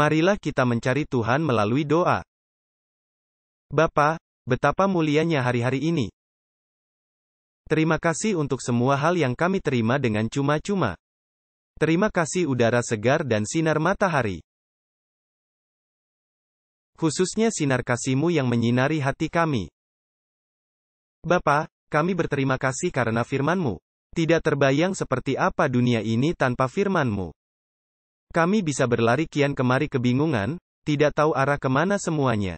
Marilah kita mencari Tuhan melalui doa. Bapa, betapa mulianya hari-hari ini. Terima kasih untuk semua hal yang kami terima dengan cuma-cuma. Terima kasih udara segar dan sinar matahari. Khususnya sinar kasihmu yang menyinari hati kami. Bapa, kami berterima kasih karena firmanmu. Tidak terbayang seperti apa dunia ini tanpa firmanmu. Kami bisa berlari kian kemari kebingungan, tidak tahu arah kemana semuanya.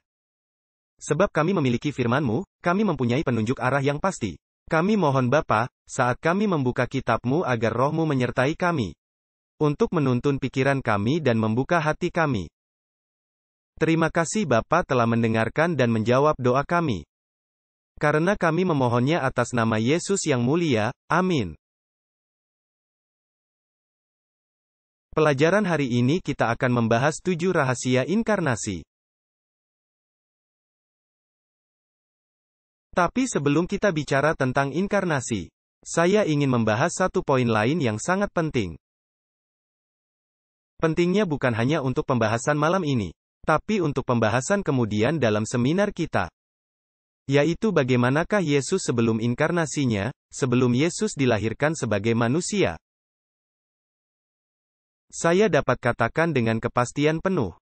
Sebab kami memiliki firman-Mu, kami mempunyai penunjuk arah yang pasti. Kami mohon Bapa, saat kami membuka kitab-Mu agar roh-Mu menyertai kami. Untuk menuntun pikiran kami dan membuka hati kami. Terima kasih Bapa telah mendengarkan dan menjawab doa kami. Karena kami memohonnya atas nama Yesus yang mulia, amin. Pelajaran hari ini kita akan membahas tujuh rahasia inkarnasi. Tapi sebelum kita bicara tentang inkarnasi, saya ingin membahas satu poin lain yang sangat penting. Pentingnya bukan hanya untuk pembahasan malam ini, tapi untuk pembahasan kemudian dalam seminar kita. Yaitu bagaimanakah Yesus sebelum inkarnasinya, sebelum Yesus dilahirkan sebagai manusia, saya dapat katakan dengan kepastian penuh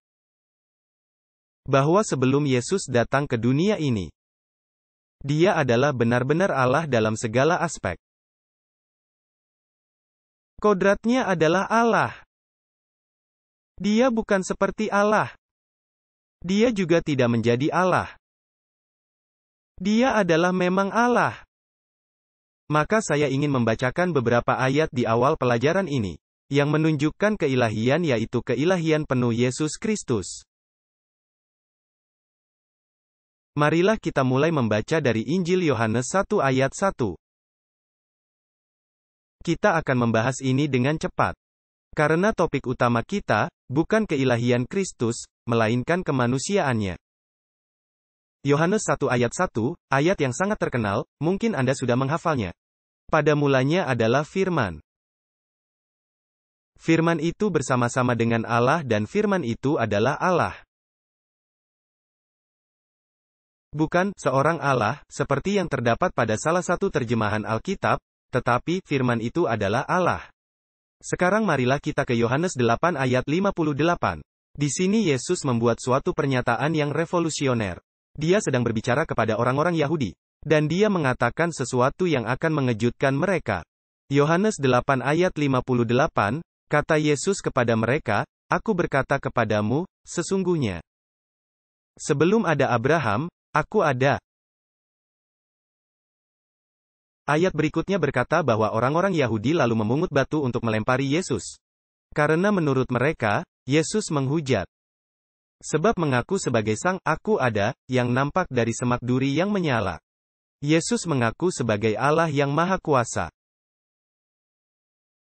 bahwa sebelum Yesus datang ke dunia ini, Dia adalah benar-benar Allah dalam segala aspek. Kodratnya adalah Allah. Dia bukan seperti Allah. Dia juga tidak menjadi Allah. Dia adalah memang Allah. Maka saya ingin membacakan beberapa ayat di awal pelajaran ini yang menunjukkan keilahian yaitu keilahian penuh Yesus Kristus. Marilah kita mulai membaca dari Injil Yohanes 1 ayat 1. Kita akan membahas ini dengan cepat. Karena topik utama kita, bukan keilahian Kristus, melainkan kemanusiaannya. Yohanes 1 ayat 1, ayat yang sangat terkenal, mungkin Anda sudah menghafalnya. Pada mulanya adalah firman. Firman itu bersama-sama dengan Allah dan firman itu adalah Allah. Bukan seorang Allah, seperti yang terdapat pada salah satu terjemahan Alkitab, tetapi firman itu adalah Allah. Sekarang marilah kita ke Yohanes 8 ayat 58. Di sini Yesus membuat suatu pernyataan yang revolusioner. Dia sedang berbicara kepada orang-orang Yahudi, dan dia mengatakan sesuatu yang akan mengejutkan mereka. Yohanes 8 ayat 58, Kata Yesus kepada mereka, Aku berkata kepadamu, sesungguhnya. Sebelum ada Abraham, aku ada. Ayat berikutnya berkata bahwa orang-orang Yahudi lalu memungut batu untuk melempari Yesus. Karena menurut mereka, Yesus menghujat. Sebab mengaku sebagai sang, aku ada, yang nampak dari semak duri yang menyala. Yesus mengaku sebagai Allah yang Maha Kuasa.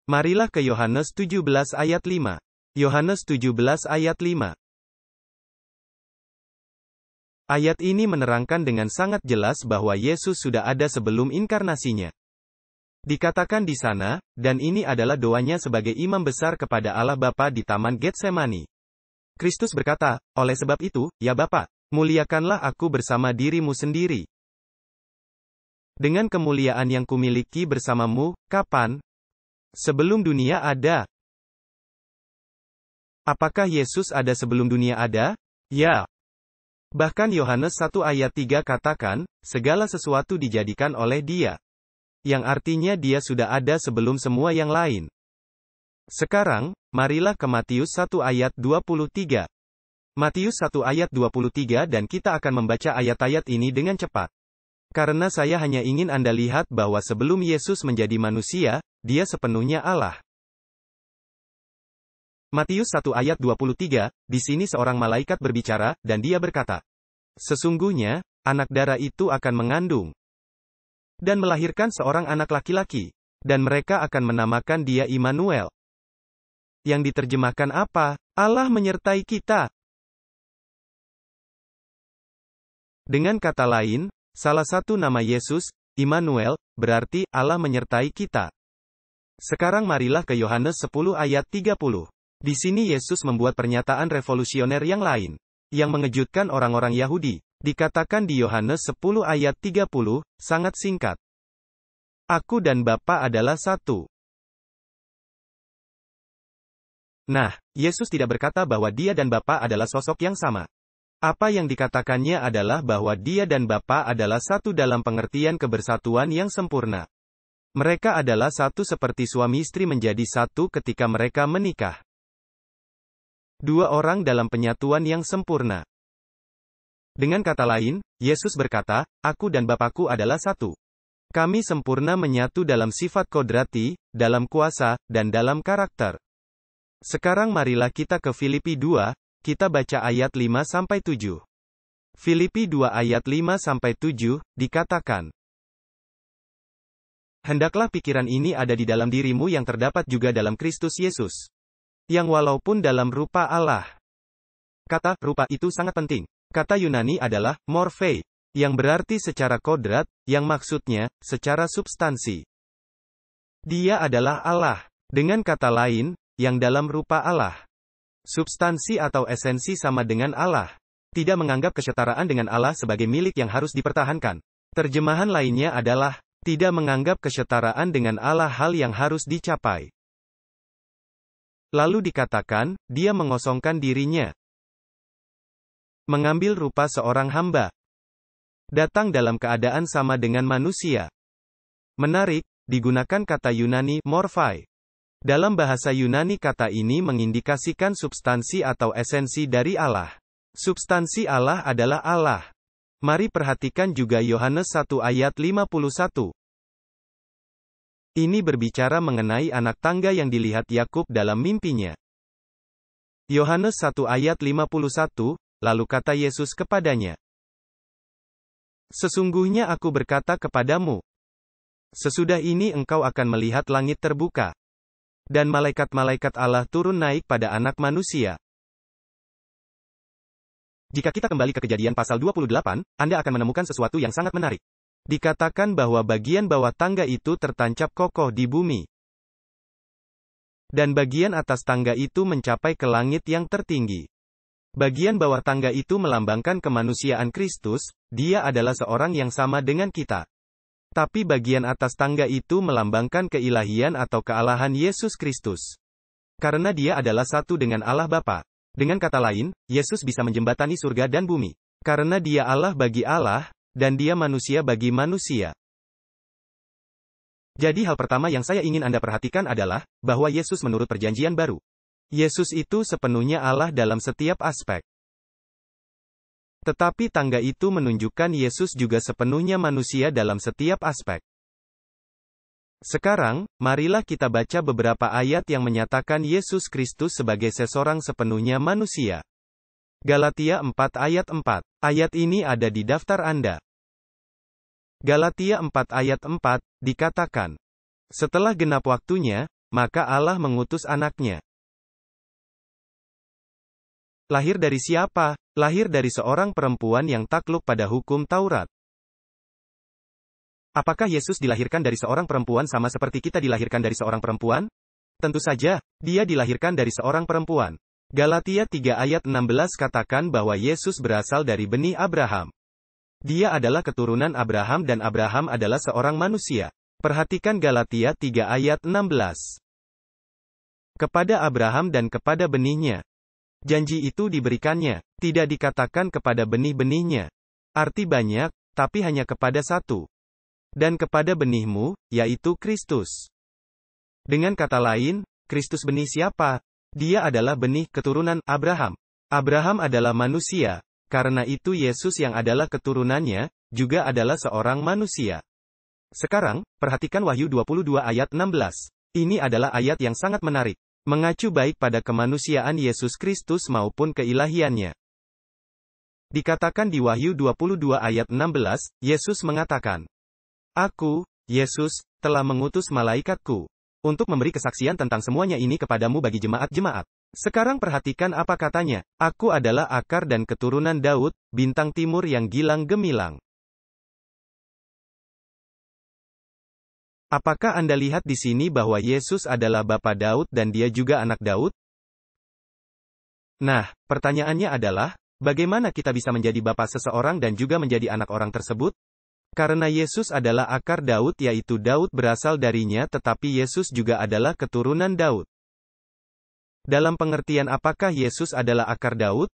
Marilah ke Yohanes 17 ayat 5. Yohanes 17 ayat 5. Ayat ini menerangkan dengan sangat jelas bahwa Yesus sudah ada sebelum inkarnasinya. Dikatakan di sana, dan ini adalah doanya sebagai imam besar kepada Allah Bapa di Taman Getsemani. Kristus berkata, oleh sebab itu, ya Bapa, muliakanlah aku bersama dirimu sendiri. Dengan kemuliaan yang kumiliki bersamamu, kapan, Sebelum dunia ada. Apakah Yesus ada sebelum dunia ada? Ya. Bahkan Yohanes 1 ayat 3 katakan, segala sesuatu dijadikan oleh dia. Yang artinya dia sudah ada sebelum semua yang lain. Sekarang, marilah ke Matius 1 ayat 23. Matius 1 ayat 23 dan kita akan membaca ayat-ayat ini dengan cepat. Karena saya hanya ingin Anda lihat bahwa sebelum Yesus menjadi manusia, dia sepenuhnya Allah. Matius 1 ayat 23, di sini seorang malaikat berbicara, dan dia berkata, Sesungguhnya, anak darah itu akan mengandung dan melahirkan seorang anak laki-laki, dan mereka akan menamakan dia Immanuel. Yang diterjemahkan apa? Allah menyertai kita. Dengan kata lain, salah satu nama Yesus, Immanuel, berarti Allah menyertai kita. Sekarang marilah ke Yohanes 10 ayat 30. Di sini Yesus membuat pernyataan revolusioner yang lain, yang mengejutkan orang-orang Yahudi. Dikatakan di Yohanes 10 ayat 30, sangat singkat. Aku dan Bapa adalah satu. Nah, Yesus tidak berkata bahwa dia dan Bapa adalah sosok yang sama. Apa yang dikatakannya adalah bahwa dia dan Bapa adalah satu dalam pengertian kebersatuan yang sempurna. Mereka adalah satu seperti suami istri menjadi satu ketika mereka menikah. Dua orang dalam penyatuan yang sempurna. Dengan kata lain, Yesus berkata, Aku dan Bapakku adalah satu. Kami sempurna menyatu dalam sifat kodrati, dalam kuasa, dan dalam karakter. Sekarang marilah kita ke Filipi 2, kita baca ayat 5-7. Filipi 2 ayat 5-7, dikatakan, Hendaklah pikiran ini ada di dalam dirimu yang terdapat juga dalam Kristus Yesus. Yang walaupun dalam rupa Allah. Kata rupa itu sangat penting. Kata Yunani adalah morphe yang berarti secara kodrat, yang maksudnya secara substansi. Dia adalah Allah. Dengan kata lain, yang dalam rupa Allah. Substansi atau esensi sama dengan Allah. Tidak menganggap kesetaraan dengan Allah sebagai milik yang harus dipertahankan. Terjemahan lainnya adalah tidak menganggap kesetaraan dengan Allah hal yang harus dicapai. Lalu dikatakan, dia mengosongkan dirinya, mengambil rupa seorang hamba, datang dalam keadaan sama dengan manusia. Menarik, digunakan kata Yunani morphai. Dalam bahasa Yunani kata ini mengindikasikan substansi atau esensi dari Allah. Substansi Allah adalah Allah. Mari perhatikan juga Yohanes 1 ayat 51. Ini berbicara mengenai anak tangga yang dilihat Yakub dalam mimpinya. Yohanes 1 ayat 51, lalu kata Yesus kepadanya, Sesungguhnya aku berkata kepadamu, sesudah ini engkau akan melihat langit terbuka, dan malaikat-malaikat Allah turun naik pada anak manusia. Jika kita kembali ke kejadian pasal 28, Anda akan menemukan sesuatu yang sangat menarik. Dikatakan bahwa bagian bawah tangga itu tertancap kokoh di bumi. Dan bagian atas tangga itu mencapai ke langit yang tertinggi. Bagian bawah tangga itu melambangkan kemanusiaan Kristus, dia adalah seorang yang sama dengan kita. Tapi bagian atas tangga itu melambangkan keilahian atau kealahan Yesus Kristus. Karena dia adalah satu dengan Allah Bapa. Dengan kata lain, Yesus bisa menjembatani surga dan bumi. Karena dia Allah bagi Allah, dan dia manusia bagi manusia. Jadi hal pertama yang saya ingin Anda perhatikan adalah, bahwa Yesus menurut perjanjian baru. Yesus itu sepenuhnya Allah dalam setiap aspek. Tetapi tangga itu menunjukkan Yesus juga sepenuhnya manusia dalam setiap aspek. Sekarang, marilah kita baca beberapa ayat yang menyatakan Yesus Kristus sebagai seseorang sepenuhnya manusia. Galatia 4 ayat 4. Ayat ini ada di daftar Anda. Galatia 4 ayat 4, dikatakan. Setelah genap waktunya, maka Allah mengutus anaknya. Lahir dari siapa? Lahir dari seorang perempuan yang takluk pada hukum Taurat. Apakah Yesus dilahirkan dari seorang perempuan sama seperti kita dilahirkan dari seorang perempuan? Tentu saja, dia dilahirkan dari seorang perempuan. Galatia 3 ayat 16 katakan bahwa Yesus berasal dari benih Abraham. Dia adalah keturunan Abraham dan Abraham adalah seorang manusia. Perhatikan Galatia 3 ayat 16. Kepada Abraham dan kepada benihnya. Janji itu diberikannya, tidak dikatakan kepada benih-benihnya. Arti banyak, tapi hanya kepada satu. Dan kepada benihmu, yaitu Kristus. Dengan kata lain, Kristus benih siapa? Dia adalah benih keturunan Abraham. Abraham adalah manusia, karena itu Yesus yang adalah keturunannya, juga adalah seorang manusia. Sekarang, perhatikan Wahyu 22 ayat 16. Ini adalah ayat yang sangat menarik, mengacu baik pada kemanusiaan Yesus Kristus maupun keilahiannya. Dikatakan di Wahyu 22 ayat 16, Yesus mengatakan, Aku, Yesus, telah mengutus malaikatku, untuk memberi kesaksian tentang semuanya ini kepadamu bagi jemaat-jemaat. Sekarang perhatikan apa katanya, Aku adalah akar dan keturunan Daud, bintang timur yang gilang gemilang. Apakah Anda lihat di sini bahwa Yesus adalah Bapa Daud dan dia juga anak Daud? Nah, pertanyaannya adalah, bagaimana kita bisa menjadi Bapa seseorang dan juga menjadi anak orang tersebut? Karena Yesus adalah akar Daud yaitu Daud berasal darinya tetapi Yesus juga adalah keturunan Daud. Dalam pengertian apakah Yesus adalah akar Daud?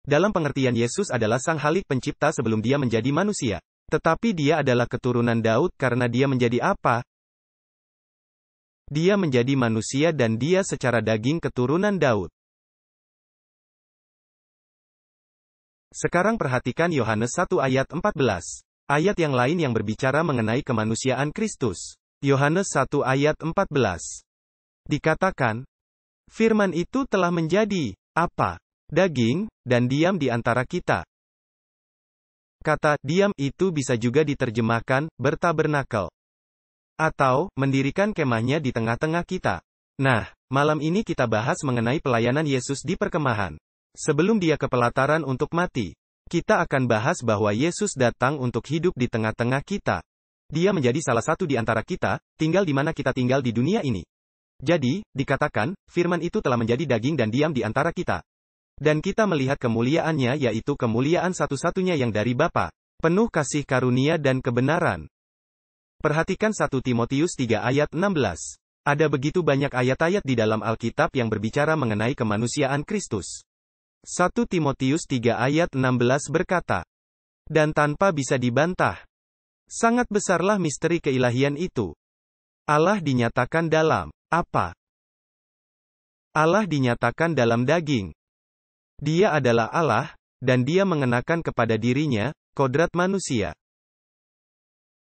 Dalam pengertian Yesus adalah sang halik pencipta sebelum dia menjadi manusia. Tetapi dia adalah keturunan Daud karena dia menjadi apa? Dia menjadi manusia dan dia secara daging keturunan Daud. Sekarang perhatikan Yohanes 1 ayat 14. Ayat yang lain yang berbicara mengenai kemanusiaan Kristus. Yohanes 1 ayat 14. Dikatakan, firman itu telah menjadi apa? Daging, dan diam di antara kita. Kata diam itu bisa juga diterjemahkan bertabernakel atau mendirikan kemahnya di tengah-tengah kita. Nah, malam ini kita bahas mengenai pelayanan Yesus di perkemahan sebelum dia ke pelataran untuk mati. Kita akan bahas bahwa Yesus datang untuk hidup di tengah-tengah kita. Dia menjadi salah satu di antara kita, tinggal di mana kita tinggal di dunia ini. Jadi, dikatakan, firman itu telah menjadi daging dan diam di antara kita. Dan kita melihat kemuliaannya yaitu kemuliaan satu-satunya yang dari Bapa, penuh kasih karunia dan kebenaran. Perhatikan 1 Timotius 3 ayat 16. Ada begitu banyak ayat-ayat di dalam Alkitab yang berbicara mengenai kemanusiaan Kristus. 1 Timotius 3 ayat 16 berkata, dan tanpa bisa dibantah. Sangat besarlah misteri keilahian itu. Allah dinyatakan dalam apa? Allah dinyatakan dalam daging. Dia adalah Allah, dan dia mengenakan kepada dirinya, kodrat manusia.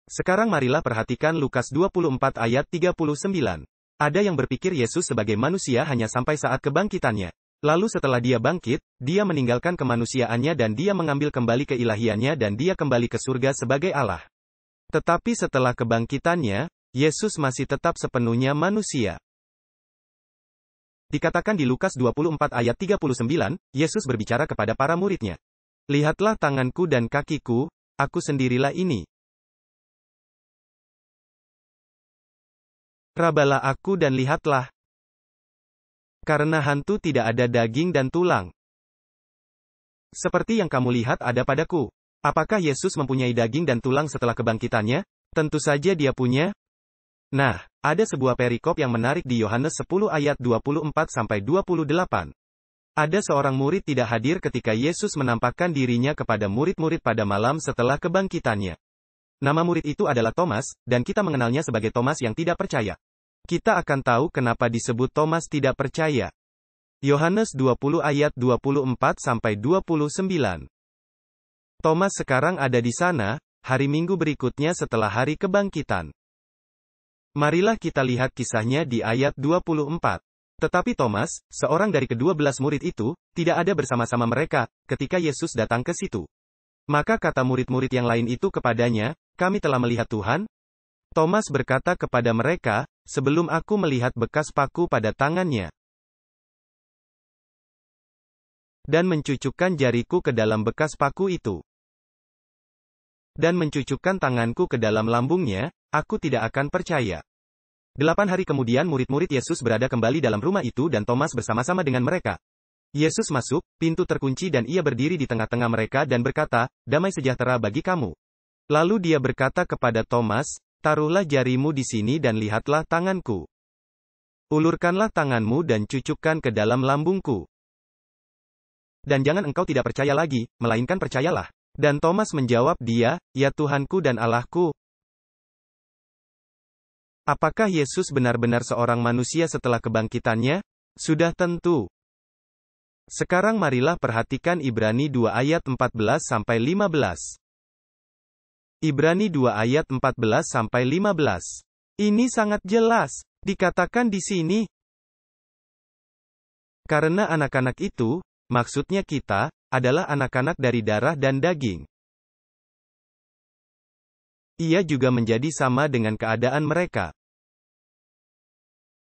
Sekarang marilah perhatikan Lukas 24 ayat 39. Ada yang berpikir Yesus sebagai manusia hanya sampai saat kebangkitannya. Lalu setelah dia bangkit, dia meninggalkan kemanusiaannya dan dia mengambil kembali keilahiannya dan dia kembali ke surga sebagai Allah. Tetapi setelah kebangkitannya, Yesus masih tetap sepenuhnya manusia. Dikatakan di Lukas 24 ayat 39, Yesus berbicara kepada para muridnya. Lihatlah tanganku dan kakiku, aku sendirilah ini. Rabalah aku dan lihatlah. Karena hantu tidak ada daging dan tulang. Seperti yang kamu lihat ada padaku. Apakah Yesus mempunyai daging dan tulang setelah kebangkitannya? Tentu saja dia punya. Nah, ada sebuah perikop yang menarik di Yohanes 10 ayat 24 sampai 28. Ada seorang murid tidak hadir ketika Yesus menampakkan dirinya kepada murid-murid pada malam setelah kebangkitannya. Nama murid itu adalah Thomas, dan kita mengenalnya sebagai Thomas yang tidak percaya. Kita akan tahu kenapa disebut Thomas tidak percaya. Yohanes 20 ayat 24 sampai 29. Thomas sekarang ada di sana, hari Minggu berikutnya setelah hari kebangkitan. Marilah kita lihat kisahnya di ayat 24. Tetapi Thomas, seorang dari kedua belas murid itu, tidak ada bersama-sama mereka, ketika Yesus datang ke situ. Maka kata murid-murid yang lain itu kepadanya, kami telah melihat Tuhan. Thomas berkata kepada mereka, Sebelum aku melihat bekas paku pada tangannya. Dan mencucukkan jariku ke dalam bekas paku itu. Dan mencucukkan tanganku ke dalam lambungnya, aku tidak akan percaya. Delapan hari kemudian murid-murid Yesus berada kembali dalam rumah itu dan Thomas bersama-sama dengan mereka. Yesus masuk, pintu terkunci dan ia berdiri di tengah-tengah mereka dan berkata, damai sejahtera bagi kamu. Lalu dia berkata kepada Thomas, Taruhlah jarimu di sini dan lihatlah tanganku. Ulurkanlah tanganmu dan cucukkan ke dalam lambungku. Dan jangan engkau tidak percaya lagi, melainkan percayalah. Dan Thomas menjawab dia, ya Tuhanku dan Allahku. Apakah Yesus benar-benar seorang manusia setelah kebangkitannya? Sudah tentu. Sekarang marilah perhatikan Ibrani 2 ayat 14 sampai 15. Ibrani 2 ayat 14 sampai 15. Ini sangat jelas dikatakan di sini. Karena anak-anak itu, maksudnya kita, adalah anak-anak dari darah dan daging. Ia juga menjadi sama dengan keadaan mereka.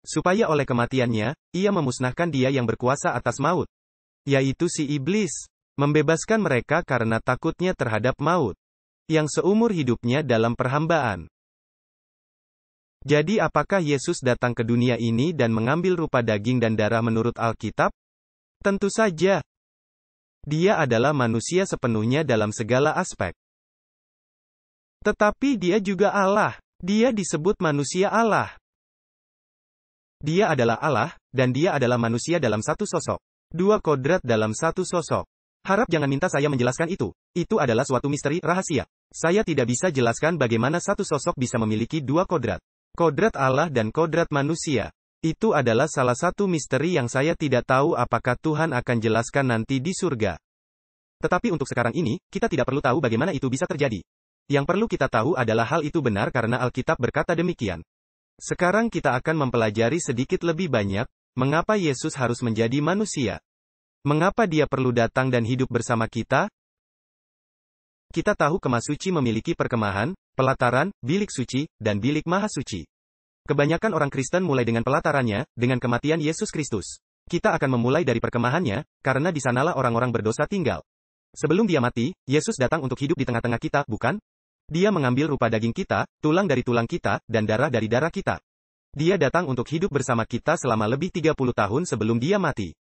Supaya oleh kematiannya, ia memusnahkan dia yang berkuasa atas maut. Yaitu si iblis. Membebaskan mereka karena takutnya terhadap maut yang seumur hidupnya dalam perhambaan. Jadi apakah Yesus datang ke dunia ini dan mengambil rupa daging dan darah menurut Alkitab? Tentu saja. Dia adalah manusia sepenuhnya dalam segala aspek. Tetapi dia juga Allah. Dia disebut manusia Allah. Dia adalah Allah, dan dia adalah manusia dalam satu sosok. Dua kodrat dalam satu sosok. Harap jangan minta saya menjelaskan itu. Itu adalah suatu misteri rahasia. Saya tidak bisa jelaskan bagaimana satu sosok bisa memiliki dua kodrat. Kodrat Allah dan kodrat manusia. Itu adalah salah satu misteri yang saya tidak tahu apakah Tuhan akan jelaskan nanti di surga. Tetapi untuk sekarang ini, kita tidak perlu tahu bagaimana itu bisa terjadi. Yang perlu kita tahu adalah hal itu benar karena Alkitab berkata demikian. Sekarang kita akan mempelajari sedikit lebih banyak, mengapa Yesus harus menjadi manusia. Mengapa dia perlu datang dan hidup bersama kita? Kita tahu kemah suci memiliki perkemahan, pelataran, bilik suci, dan bilik maha suci. Kebanyakan orang Kristen mulai dengan pelatarannya, dengan kematian Yesus Kristus. Kita akan memulai dari perkemahannya, karena di sanalah orang-orang berdosa tinggal. Sebelum dia mati, Yesus datang untuk hidup di tengah-tengah kita, bukan? Dia mengambil rupa daging kita, tulang dari tulang kita, dan darah dari darah kita. Dia datang untuk hidup bersama kita selama lebih 30 tahun sebelum dia mati.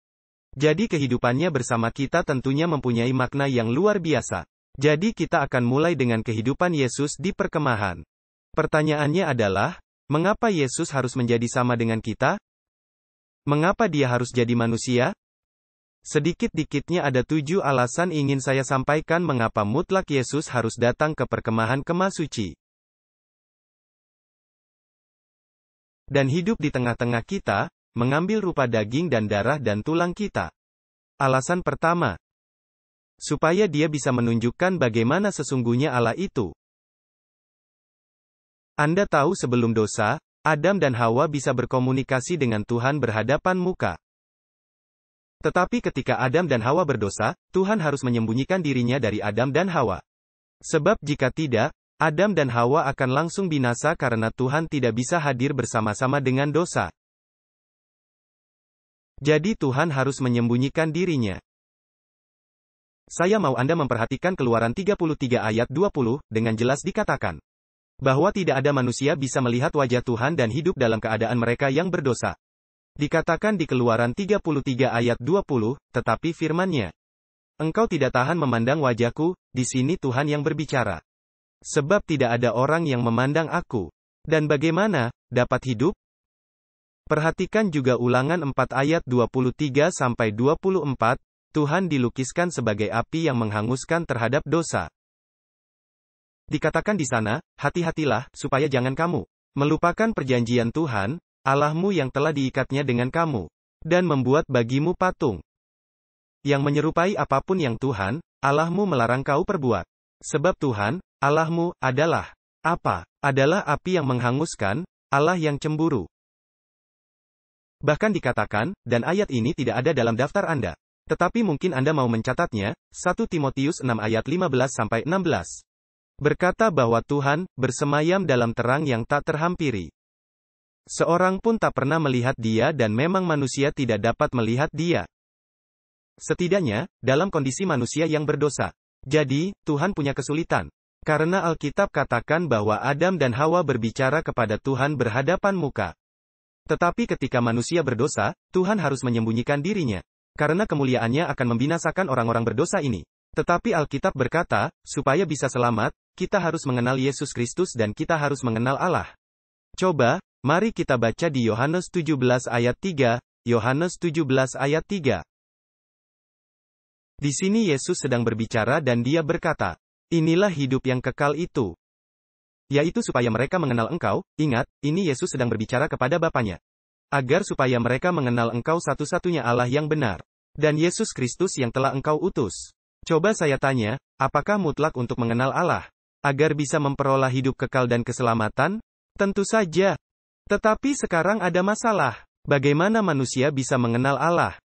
Jadi kehidupannya bersama kita tentunya mempunyai makna yang luar biasa. Jadi kita akan mulai dengan kehidupan Yesus di perkemahan. Pertanyaannya adalah, mengapa Yesus harus menjadi sama dengan kita? Mengapa dia harus jadi manusia? Sedikit-dikitnya ada tujuh alasan ingin saya sampaikan mengapa mutlak Yesus harus datang ke perkemahan kemasuci Dan hidup di tengah-tengah kita, mengambil rupa daging dan darah dan tulang kita. Alasan pertama, supaya dia bisa menunjukkan bagaimana sesungguhnya Allah itu. Anda tahu sebelum dosa, Adam dan Hawa bisa berkomunikasi dengan Tuhan berhadapan muka. Tetapi ketika Adam dan Hawa berdosa, Tuhan harus menyembunyikan dirinya dari Adam dan Hawa. Sebab jika tidak, Adam dan Hawa akan langsung binasa karena Tuhan tidak bisa hadir bersama-sama dengan dosa. Jadi Tuhan harus menyembunyikan dirinya. Saya mau Anda memperhatikan keluaran 33 ayat 20, dengan jelas dikatakan. Bahwa tidak ada manusia bisa melihat wajah Tuhan dan hidup dalam keadaan mereka yang berdosa. Dikatakan di keluaran 33 ayat 20, tetapi firmannya. Engkau tidak tahan memandang wajahku, di sini Tuhan yang berbicara. Sebab tidak ada orang yang memandang aku. Dan bagaimana, dapat hidup, Perhatikan juga ulangan 4 ayat 23 24, Tuhan dilukiskan sebagai api yang menghanguskan terhadap dosa. Dikatakan di sana, hati-hatilah, supaya jangan kamu melupakan perjanjian Tuhan, Allahmu yang telah diikatnya dengan kamu, dan membuat bagimu patung yang menyerupai apapun yang Tuhan, Allahmu melarang kau perbuat. Sebab Tuhan, Allahmu, adalah apa? Adalah api yang menghanguskan, Allah yang cemburu. Bahkan dikatakan, dan ayat ini tidak ada dalam daftar Anda. Tetapi mungkin Anda mau mencatatnya, 1 Timotius 6 ayat 15-16. Berkata bahwa Tuhan, bersemayam dalam terang yang tak terhampiri. Seorang pun tak pernah melihat dia dan memang manusia tidak dapat melihat dia. Setidaknya, dalam kondisi manusia yang berdosa. Jadi, Tuhan punya kesulitan. Karena Alkitab katakan bahwa Adam dan Hawa berbicara kepada Tuhan berhadapan muka. Tetapi ketika manusia berdosa, Tuhan harus menyembunyikan dirinya. Karena kemuliaannya akan membinasakan orang-orang berdosa ini. Tetapi Alkitab berkata, supaya bisa selamat, kita harus mengenal Yesus Kristus dan kita harus mengenal Allah. Coba, mari kita baca di Yohanes 17 ayat 3, Yohanes 17 ayat 3. Di sini Yesus sedang berbicara dan dia berkata, Inilah hidup yang kekal itu. Yaitu supaya mereka mengenal engkau, ingat, ini Yesus sedang berbicara kepada Bapaknya. Agar supaya mereka mengenal engkau satu-satunya Allah yang benar. Dan Yesus Kristus yang telah engkau utus. Coba saya tanya, apakah mutlak untuk mengenal Allah? Agar bisa memperoleh hidup kekal dan keselamatan? Tentu saja. Tetapi sekarang ada masalah. Bagaimana manusia bisa mengenal Allah?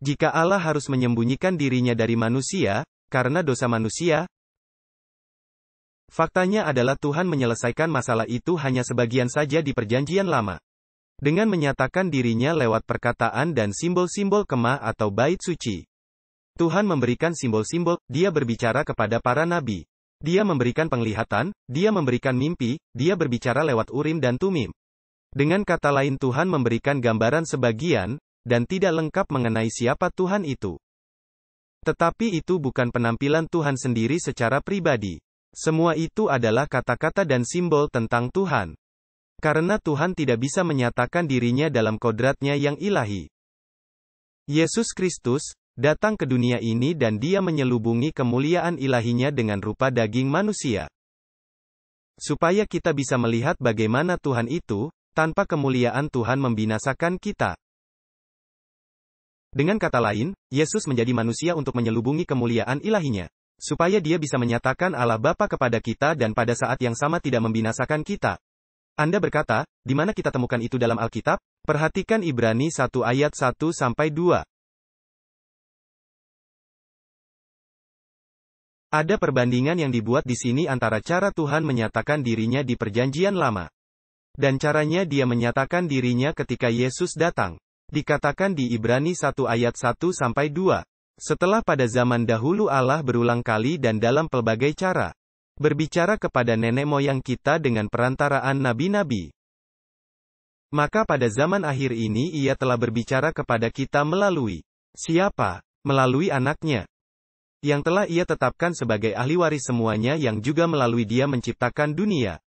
Jika Allah harus menyembunyikan dirinya dari manusia, karena dosa manusia, Faktanya adalah Tuhan menyelesaikan masalah itu hanya sebagian saja di Perjanjian Lama. Dengan menyatakan dirinya lewat perkataan dan simbol-simbol kemah atau bait suci. Tuhan memberikan simbol-simbol, dia berbicara kepada para nabi. Dia memberikan penglihatan, dia memberikan mimpi, dia berbicara lewat urim dan tumim. Dengan kata lain Tuhan memberikan gambaran sebagian, dan tidak lengkap mengenai siapa Tuhan itu. Tetapi itu bukan penampilan Tuhan sendiri secara pribadi. Semua itu adalah kata-kata dan simbol tentang Tuhan. Karena Tuhan tidak bisa menyatakan dirinya dalam kodratnya yang ilahi. Yesus Kristus, datang ke dunia ini dan dia menyelubungi kemuliaan ilahinya dengan rupa daging manusia. Supaya kita bisa melihat bagaimana Tuhan itu, tanpa kemuliaan Tuhan membinasakan kita. Dengan kata lain, Yesus menjadi manusia untuk menyelubungi kemuliaan ilahinya supaya dia bisa menyatakan Allah Bapa kepada kita dan pada saat yang sama tidak membinasakan kita. Anda berkata, di mana kita temukan itu dalam Alkitab? Perhatikan Ibrani 1 ayat 1 sampai 2. Ada perbandingan yang dibuat di sini antara cara Tuhan menyatakan dirinya di perjanjian lama dan caranya dia menyatakan dirinya ketika Yesus datang. Dikatakan di Ibrani 1 ayat 1 sampai 2. Setelah pada zaman dahulu Allah berulang kali dan dalam pelbagai cara berbicara kepada nenek moyang kita dengan perantaraan nabi-nabi. Maka pada zaman akhir ini ia telah berbicara kepada kita melalui siapa? Melalui anaknya. Yang telah ia tetapkan sebagai ahli waris semuanya yang juga melalui dia menciptakan dunia.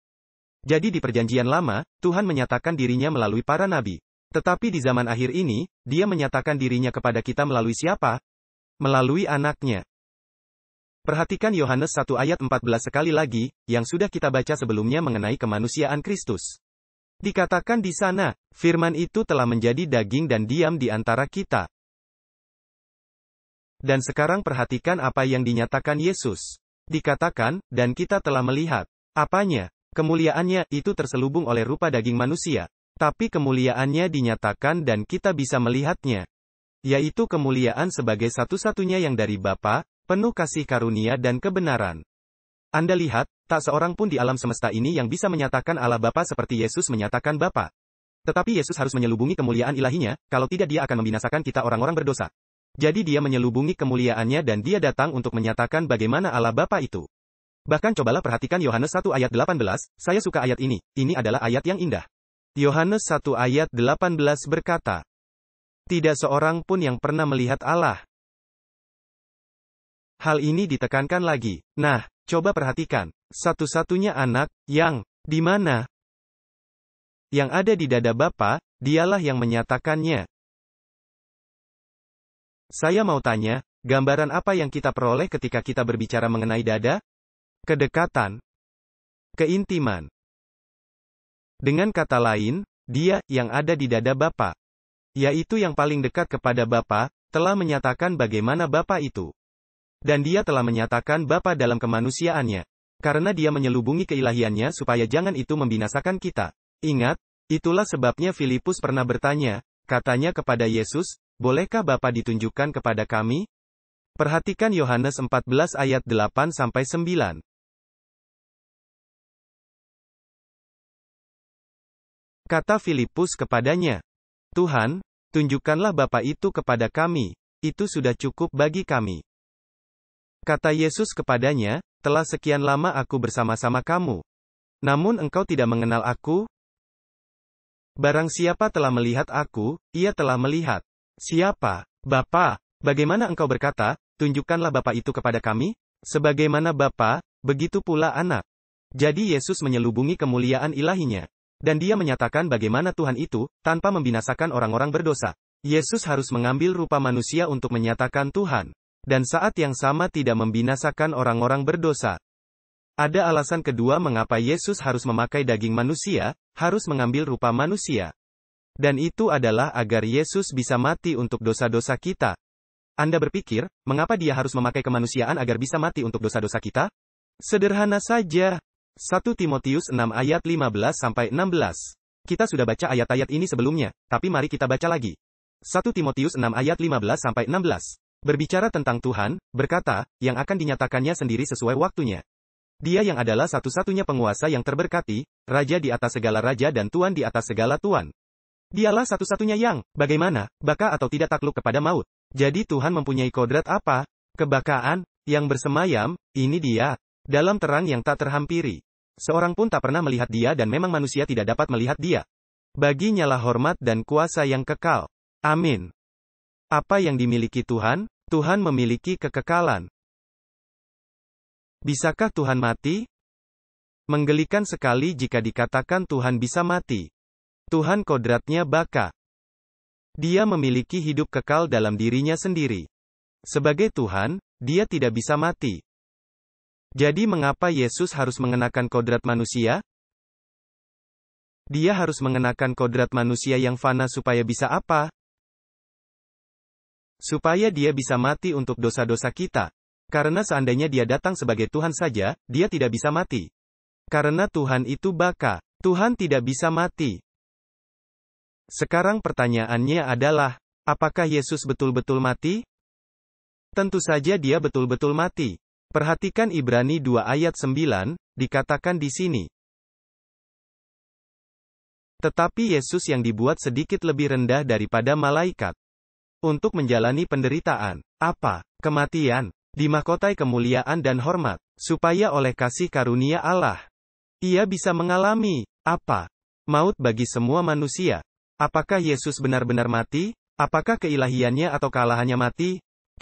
Jadi di perjanjian lama, Tuhan menyatakan dirinya melalui para nabi. Tetapi di zaman akhir ini, dia menyatakan dirinya kepada kita melalui siapa? melalui anaknya. Perhatikan Yohanes 1 ayat 14 sekali lagi, yang sudah kita baca sebelumnya mengenai kemanusiaan Kristus. Dikatakan di sana, firman itu telah menjadi daging dan diam di antara kita. Dan sekarang perhatikan apa yang dinyatakan Yesus. Dikatakan, dan kita telah melihat. Apanya? Kemuliaannya, itu terselubung oleh rupa daging manusia. Tapi kemuliaannya dinyatakan dan kita bisa melihatnya yaitu kemuliaan sebagai satu-satunya yang dari Bapa, penuh kasih karunia dan kebenaran. Anda lihat, tak seorang pun di alam semesta ini yang bisa menyatakan Allah Bapa seperti Yesus menyatakan Bapa. Tetapi Yesus harus menyelubungi kemuliaan ilahinya, kalau tidak dia akan membinasakan kita orang-orang berdosa. Jadi dia menyelubungi kemuliaannya dan dia datang untuk menyatakan bagaimana Allah Bapa itu. Bahkan cobalah perhatikan Yohanes 1 ayat 18, saya suka ayat ini, ini adalah ayat yang indah. Yohanes 1 ayat 18 berkata, tidak seorang pun yang pernah melihat Allah. Hal ini ditekankan lagi. Nah, coba perhatikan. Satu-satunya anak, yang, di mana? Yang ada di dada Bapa, dialah yang menyatakannya. Saya mau tanya, gambaran apa yang kita peroleh ketika kita berbicara mengenai dada? Kedekatan. Keintiman. Dengan kata lain, dia, yang ada di dada Bapak yaitu yang paling dekat kepada Bapa, telah menyatakan bagaimana Bapa itu. Dan dia telah menyatakan Bapa dalam kemanusiaannya. Karena dia menyelubungi keilahiannya supaya jangan itu membinasakan kita. Ingat, itulah sebabnya Filipus pernah bertanya, katanya kepada Yesus, bolehkah Bapa ditunjukkan kepada kami? Perhatikan Yohanes 14 ayat 8 sampai 9. Kata Filipus kepadanya, Tuhan, tunjukkanlah Bapa itu kepada kami, itu sudah cukup bagi kami. Kata Yesus kepadanya, telah sekian lama aku bersama-sama kamu. Namun engkau tidak mengenal aku? Barang siapa telah melihat aku, ia telah melihat. Siapa? Bapa, bagaimana engkau berkata, tunjukkanlah Bapa itu kepada kami? Sebagaimana Bapa, begitu pula anak. Jadi Yesus menyelubungi kemuliaan ilahinya. Dan dia menyatakan bagaimana Tuhan itu, tanpa membinasakan orang-orang berdosa. Yesus harus mengambil rupa manusia untuk menyatakan Tuhan. Dan saat yang sama tidak membinasakan orang-orang berdosa. Ada alasan kedua mengapa Yesus harus memakai daging manusia, harus mengambil rupa manusia. Dan itu adalah agar Yesus bisa mati untuk dosa-dosa kita. Anda berpikir, mengapa dia harus memakai kemanusiaan agar bisa mati untuk dosa-dosa kita? Sederhana saja, 1 Timotius 6 ayat 15-16. Kita sudah baca ayat-ayat ini sebelumnya, tapi mari kita baca lagi. 1 Timotius 6 ayat 15-16. Berbicara tentang Tuhan, berkata, yang akan dinyatakannya sendiri sesuai waktunya. Dia yang adalah satu-satunya penguasa yang terberkati, raja di atas segala raja dan tuan di atas segala tuan. Dialah satu-satunya yang, bagaimana, baka atau tidak takluk kepada maut. Jadi Tuhan mempunyai kodrat apa? Kebakaan, yang bersemayam, ini dia, dalam terang yang tak terhampiri. Seorang pun tak pernah melihat dia dan memang manusia tidak dapat melihat dia. Baginya lah hormat dan kuasa yang kekal. Amin. Apa yang dimiliki Tuhan, Tuhan memiliki kekekalan. Bisakah Tuhan mati? Menggelikan sekali jika dikatakan Tuhan bisa mati. Tuhan kodratnya baka. Dia memiliki hidup kekal dalam dirinya sendiri. Sebagai Tuhan, dia tidak bisa mati. Jadi mengapa Yesus harus mengenakan kodrat manusia? Dia harus mengenakan kodrat manusia yang fana supaya bisa apa? Supaya dia bisa mati untuk dosa-dosa kita. Karena seandainya dia datang sebagai Tuhan saja, dia tidak bisa mati. Karena Tuhan itu baka. Tuhan tidak bisa mati. Sekarang pertanyaannya adalah, apakah Yesus betul-betul mati? Tentu saja dia betul-betul mati. Perhatikan Ibrani 2 ayat 9, dikatakan di sini. Tetapi Yesus yang dibuat sedikit lebih rendah daripada malaikat. Untuk menjalani penderitaan, apa, kematian, dimahkotai kemuliaan dan hormat, supaya oleh kasih karunia Allah, ia bisa mengalami, apa, maut bagi semua manusia. Apakah Yesus benar-benar mati? Apakah keilahiannya atau kalahannya mati?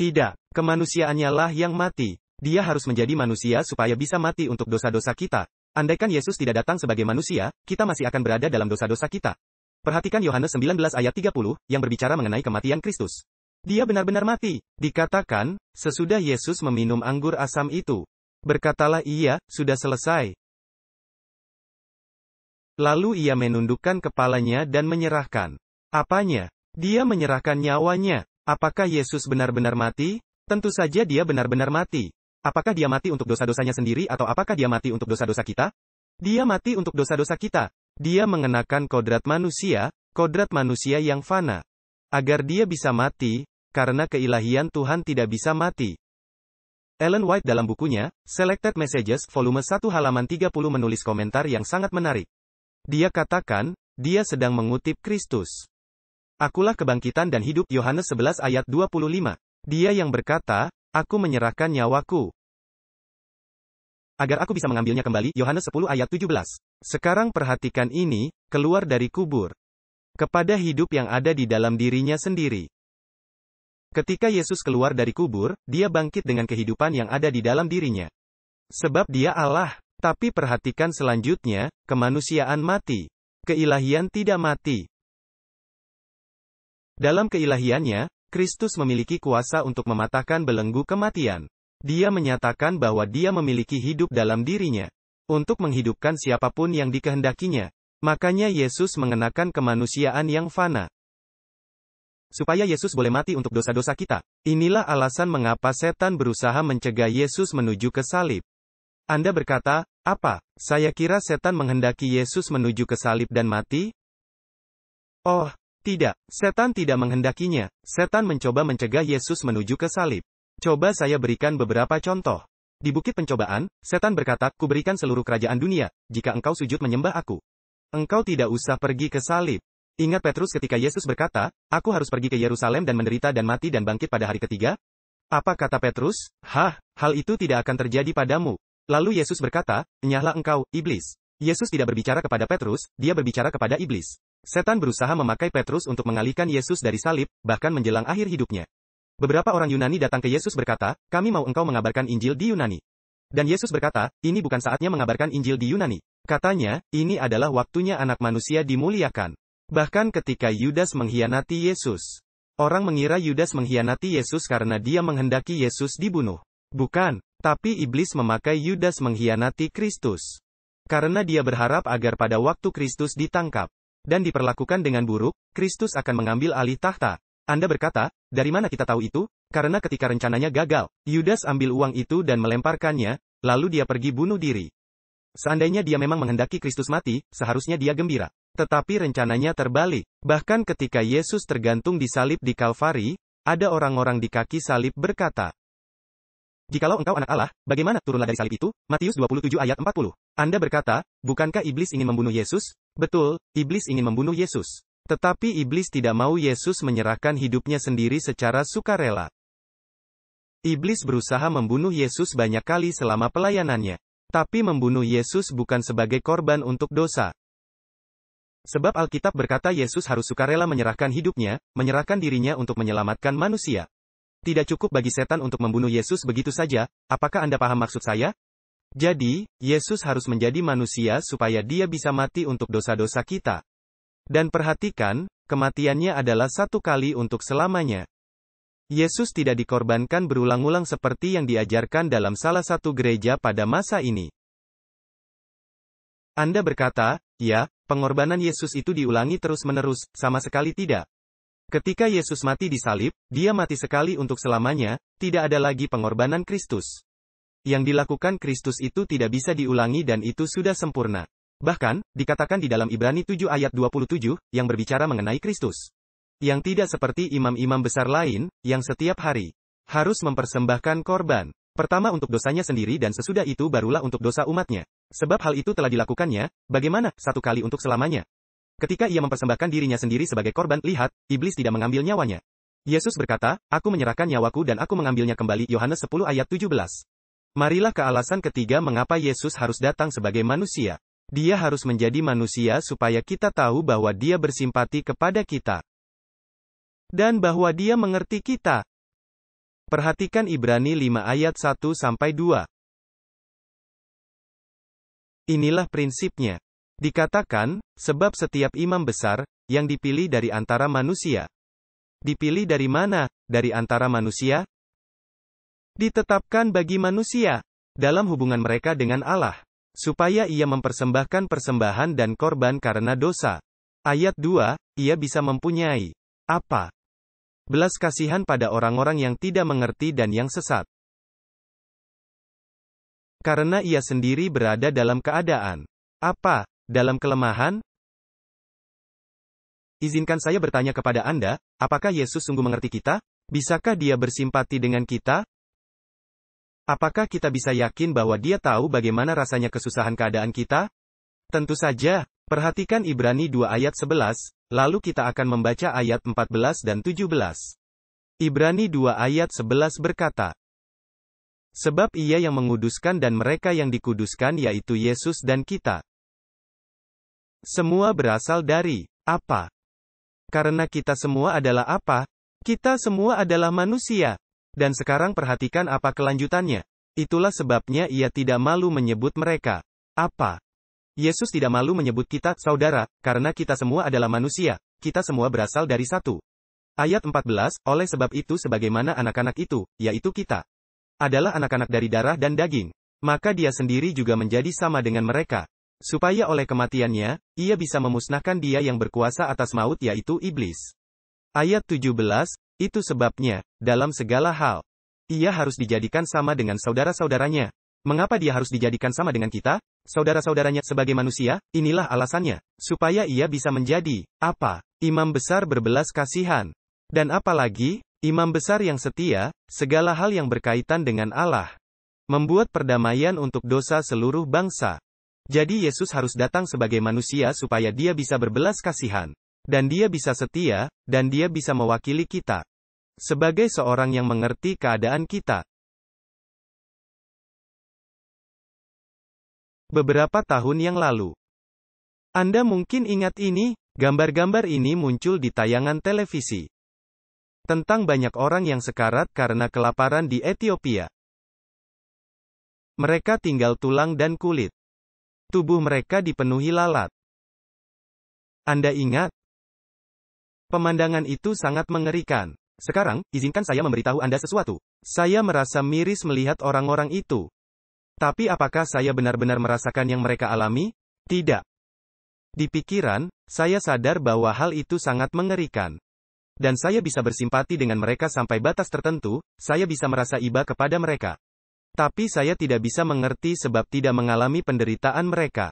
Tidak, kemanusiaannya lah yang mati. Dia harus menjadi manusia supaya bisa mati untuk dosa-dosa kita. Andaikan Yesus tidak datang sebagai manusia, kita masih akan berada dalam dosa-dosa kita. Perhatikan Yohanes 19 ayat 30, yang berbicara mengenai kematian Kristus. Dia benar-benar mati. Dikatakan, sesudah Yesus meminum anggur asam itu. Berkatalah ia, sudah selesai. Lalu ia menundukkan kepalanya dan menyerahkan. Apanya? Dia menyerahkan nyawanya. Apakah Yesus benar-benar mati? Tentu saja dia benar-benar mati. Apakah dia mati untuk dosa-dosanya sendiri atau apakah dia mati untuk dosa-dosa kita? Dia mati untuk dosa-dosa kita. Dia mengenakan kodrat manusia, kodrat manusia yang fana. Agar dia bisa mati, karena keilahian Tuhan tidak bisa mati. Ellen White dalam bukunya, Selected Messages, volume 1 halaman 30 menulis komentar yang sangat menarik. Dia katakan, dia sedang mengutip Kristus. Akulah kebangkitan dan hidup Yohanes 11 ayat 25. Dia yang berkata, Aku menyerahkan nyawaku. Agar aku bisa mengambilnya kembali, Yohanes 10 ayat 17. Sekarang perhatikan ini, keluar dari kubur. Kepada hidup yang ada di dalam dirinya sendiri. Ketika Yesus keluar dari kubur, dia bangkit dengan kehidupan yang ada di dalam dirinya. Sebab dia Allah. Tapi perhatikan selanjutnya, kemanusiaan mati. Keilahian tidak mati. Dalam keilahiannya, Kristus memiliki kuasa untuk mematahkan belenggu kematian. Dia menyatakan bahwa dia memiliki hidup dalam dirinya untuk menghidupkan siapapun yang dikehendakinya. Makanya Yesus mengenakan kemanusiaan yang fana. Supaya Yesus boleh mati untuk dosa-dosa kita. Inilah alasan mengapa setan berusaha mencegah Yesus menuju ke salib. Anda berkata, apa? Saya kira setan menghendaki Yesus menuju ke salib dan mati? Oh, tidak, setan tidak menghendakinya. Setan mencoba mencegah Yesus menuju ke salib. Coba saya berikan beberapa contoh. Di bukit pencobaan, setan berkata, "Kuberikan seluruh kerajaan dunia jika engkau sujud menyembah aku. Engkau tidak usah pergi ke salib." Ingat Petrus ketika Yesus berkata, "Aku harus pergi ke Yerusalem dan menderita dan mati dan bangkit pada hari ketiga?" Apa kata Petrus? "Hah, hal itu tidak akan terjadi padamu." Lalu Yesus berkata, "Nyahlah engkau, iblis." Yesus tidak berbicara kepada Petrus, dia berbicara kepada iblis. Setan berusaha memakai Petrus untuk mengalihkan Yesus dari salib, bahkan menjelang akhir hidupnya. Beberapa orang Yunani datang ke Yesus berkata, kami mau engkau mengabarkan Injil di Yunani. Dan Yesus berkata, ini bukan saatnya mengabarkan Injil di Yunani. Katanya, ini adalah waktunya anak manusia dimuliakan. Bahkan ketika Yudas mengkhianati Yesus. Orang mengira Yudas mengkhianati Yesus karena dia menghendaki Yesus dibunuh. Bukan, tapi iblis memakai Yudas mengkhianati Kristus. Karena dia berharap agar pada waktu Kristus ditangkap, dan diperlakukan dengan buruk, Kristus akan mengambil alih tahta. Anda berkata, dari mana kita tahu itu? Karena ketika rencananya gagal, Yudas ambil uang itu dan melemparkannya, lalu dia pergi bunuh diri. Seandainya dia memang menghendaki Kristus mati, seharusnya dia gembira. Tetapi rencananya terbalik. Bahkan ketika Yesus tergantung di salib di Kalvari, ada orang-orang di kaki salib berkata, Jikalau engkau anak Allah, bagaimana turunlah dari salib itu? Matius 27 ayat 40. Anda berkata, bukankah iblis ingin membunuh Yesus? Betul, iblis ingin membunuh Yesus. Tetapi iblis tidak mau Yesus menyerahkan hidupnya sendiri secara sukarela. Iblis berusaha membunuh Yesus banyak kali selama pelayanannya. Tapi membunuh Yesus bukan sebagai korban untuk dosa. Sebab Alkitab berkata Yesus harus sukarela menyerahkan hidupnya, menyerahkan dirinya untuk menyelamatkan manusia. Tidak cukup bagi setan untuk membunuh Yesus begitu saja, apakah Anda paham maksud saya? Jadi, Yesus harus menjadi manusia supaya dia bisa mati untuk dosa-dosa kita. Dan perhatikan, kematiannya adalah satu kali untuk selamanya. Yesus tidak dikorbankan berulang-ulang seperti yang diajarkan dalam salah satu gereja pada masa ini. Anda berkata, ya, pengorbanan Yesus itu diulangi terus-menerus, sama sekali tidak. Ketika Yesus mati di salib, dia mati sekali untuk selamanya, tidak ada lagi pengorbanan Kristus. Yang dilakukan Kristus itu tidak bisa diulangi dan itu sudah sempurna. Bahkan, dikatakan di dalam Ibrani 7 ayat 27, yang berbicara mengenai Kristus. Yang tidak seperti imam-imam besar lain, yang setiap hari harus mempersembahkan korban. Pertama untuk dosanya sendiri dan sesudah itu barulah untuk dosa umatnya. Sebab hal itu telah dilakukannya, bagaimana, satu kali untuk selamanya. Ketika ia mempersembahkan dirinya sendiri sebagai korban, lihat, iblis tidak mengambil nyawanya. Yesus berkata, Aku menyerahkan nyawaku dan aku mengambilnya kembali. Yohanes 10 ayat 17. Marilah ke alasan ketiga mengapa Yesus harus datang sebagai manusia. Dia harus menjadi manusia supaya kita tahu bahwa dia bersimpati kepada kita. Dan bahwa dia mengerti kita. Perhatikan Ibrani 5 ayat 1 sampai 2. Inilah prinsipnya. Dikatakan, sebab setiap imam besar, yang dipilih dari antara manusia. Dipilih dari mana? Dari antara manusia, ditetapkan bagi manusia dalam hubungan mereka dengan Allah, supaya ia mempersembahkan persembahan dan korban karena dosa. Ayat 2, ia bisa mempunyai apa? Belas kasihan pada orang-orang yang tidak mengerti dan yang sesat. Karena ia sendiri berada dalam keadaan apa? Dalam kelemahan, Izinkan saya bertanya kepada Anda, apakah Yesus sungguh mengerti kita? Bisakah dia bersimpati dengan kita? Apakah kita bisa yakin bahwa dia tahu bagaimana rasanya kesusahan keadaan kita? Tentu saja. Perhatikan Ibrani 2 ayat 11, lalu kita akan membaca ayat 14 dan 17. Ibrani 2 ayat 11 berkata, Sebab ia yang menguduskan dan mereka yang dikuduskan yaitu Yesus dan kita. Semua berasal dari apa? Karena kita semua adalah apa? Kita semua adalah manusia. Dan sekarang perhatikan apa kelanjutannya. Itulah sebabnya ia tidak malu menyebut mereka. Apa? Yesus tidak malu menyebut kita, saudara, karena kita semua adalah manusia, kita semua berasal dari satu. Ayat 14, oleh sebab itu sebagaimana anak-anak itu, yaitu kita, adalah anak-anak dari darah dan daging, maka dia sendiri juga menjadi sama dengan mereka. Supaya oleh kematiannya, ia bisa memusnahkan dia yang berkuasa atas maut yaitu iblis. Ayat 17, itu sebabnya, dalam segala hal, ia harus dijadikan sama dengan saudara-saudaranya. Mengapa dia harus dijadikan sama dengan kita? Saudara-saudaranya sebagai manusia, inilah alasannya, supaya ia bisa menjadi, apa, imam besar berbelas kasihan. Dan apalagi, imam besar yang setia, segala hal yang berkaitan dengan Allah. Membuat perdamaian untuk dosa seluruh bangsa. Jadi Yesus harus datang sebagai manusia supaya dia bisa berbelas kasihan. Dan dia bisa setia, dan dia bisa mewakili kita. Sebagai seorang yang mengerti keadaan kita, beberapa tahun yang lalu. Anda mungkin ingat ini, gambar-gambar ini muncul di tayangan televisi tentang banyak orang yang sekarat karena kelaparan di Ethiopia. Mereka tinggal tulang dan kulit. Tubuh mereka dipenuhi lalat. Anda ingat? Pemandangan itu sangat mengerikan. Sekarang, izinkan saya memberitahu Anda sesuatu. Saya merasa miris melihat orang-orang itu. Tapi apakah saya benar-benar merasakan yang mereka alami? Tidak. Di pikiran, saya sadar bahwa hal itu sangat mengerikan. Dan saya bisa bersimpati dengan mereka sampai batas tertentu, saya bisa merasa iba kepada mereka. Tapi saya tidak bisa mengerti sebab tidak mengalami penderitaan mereka.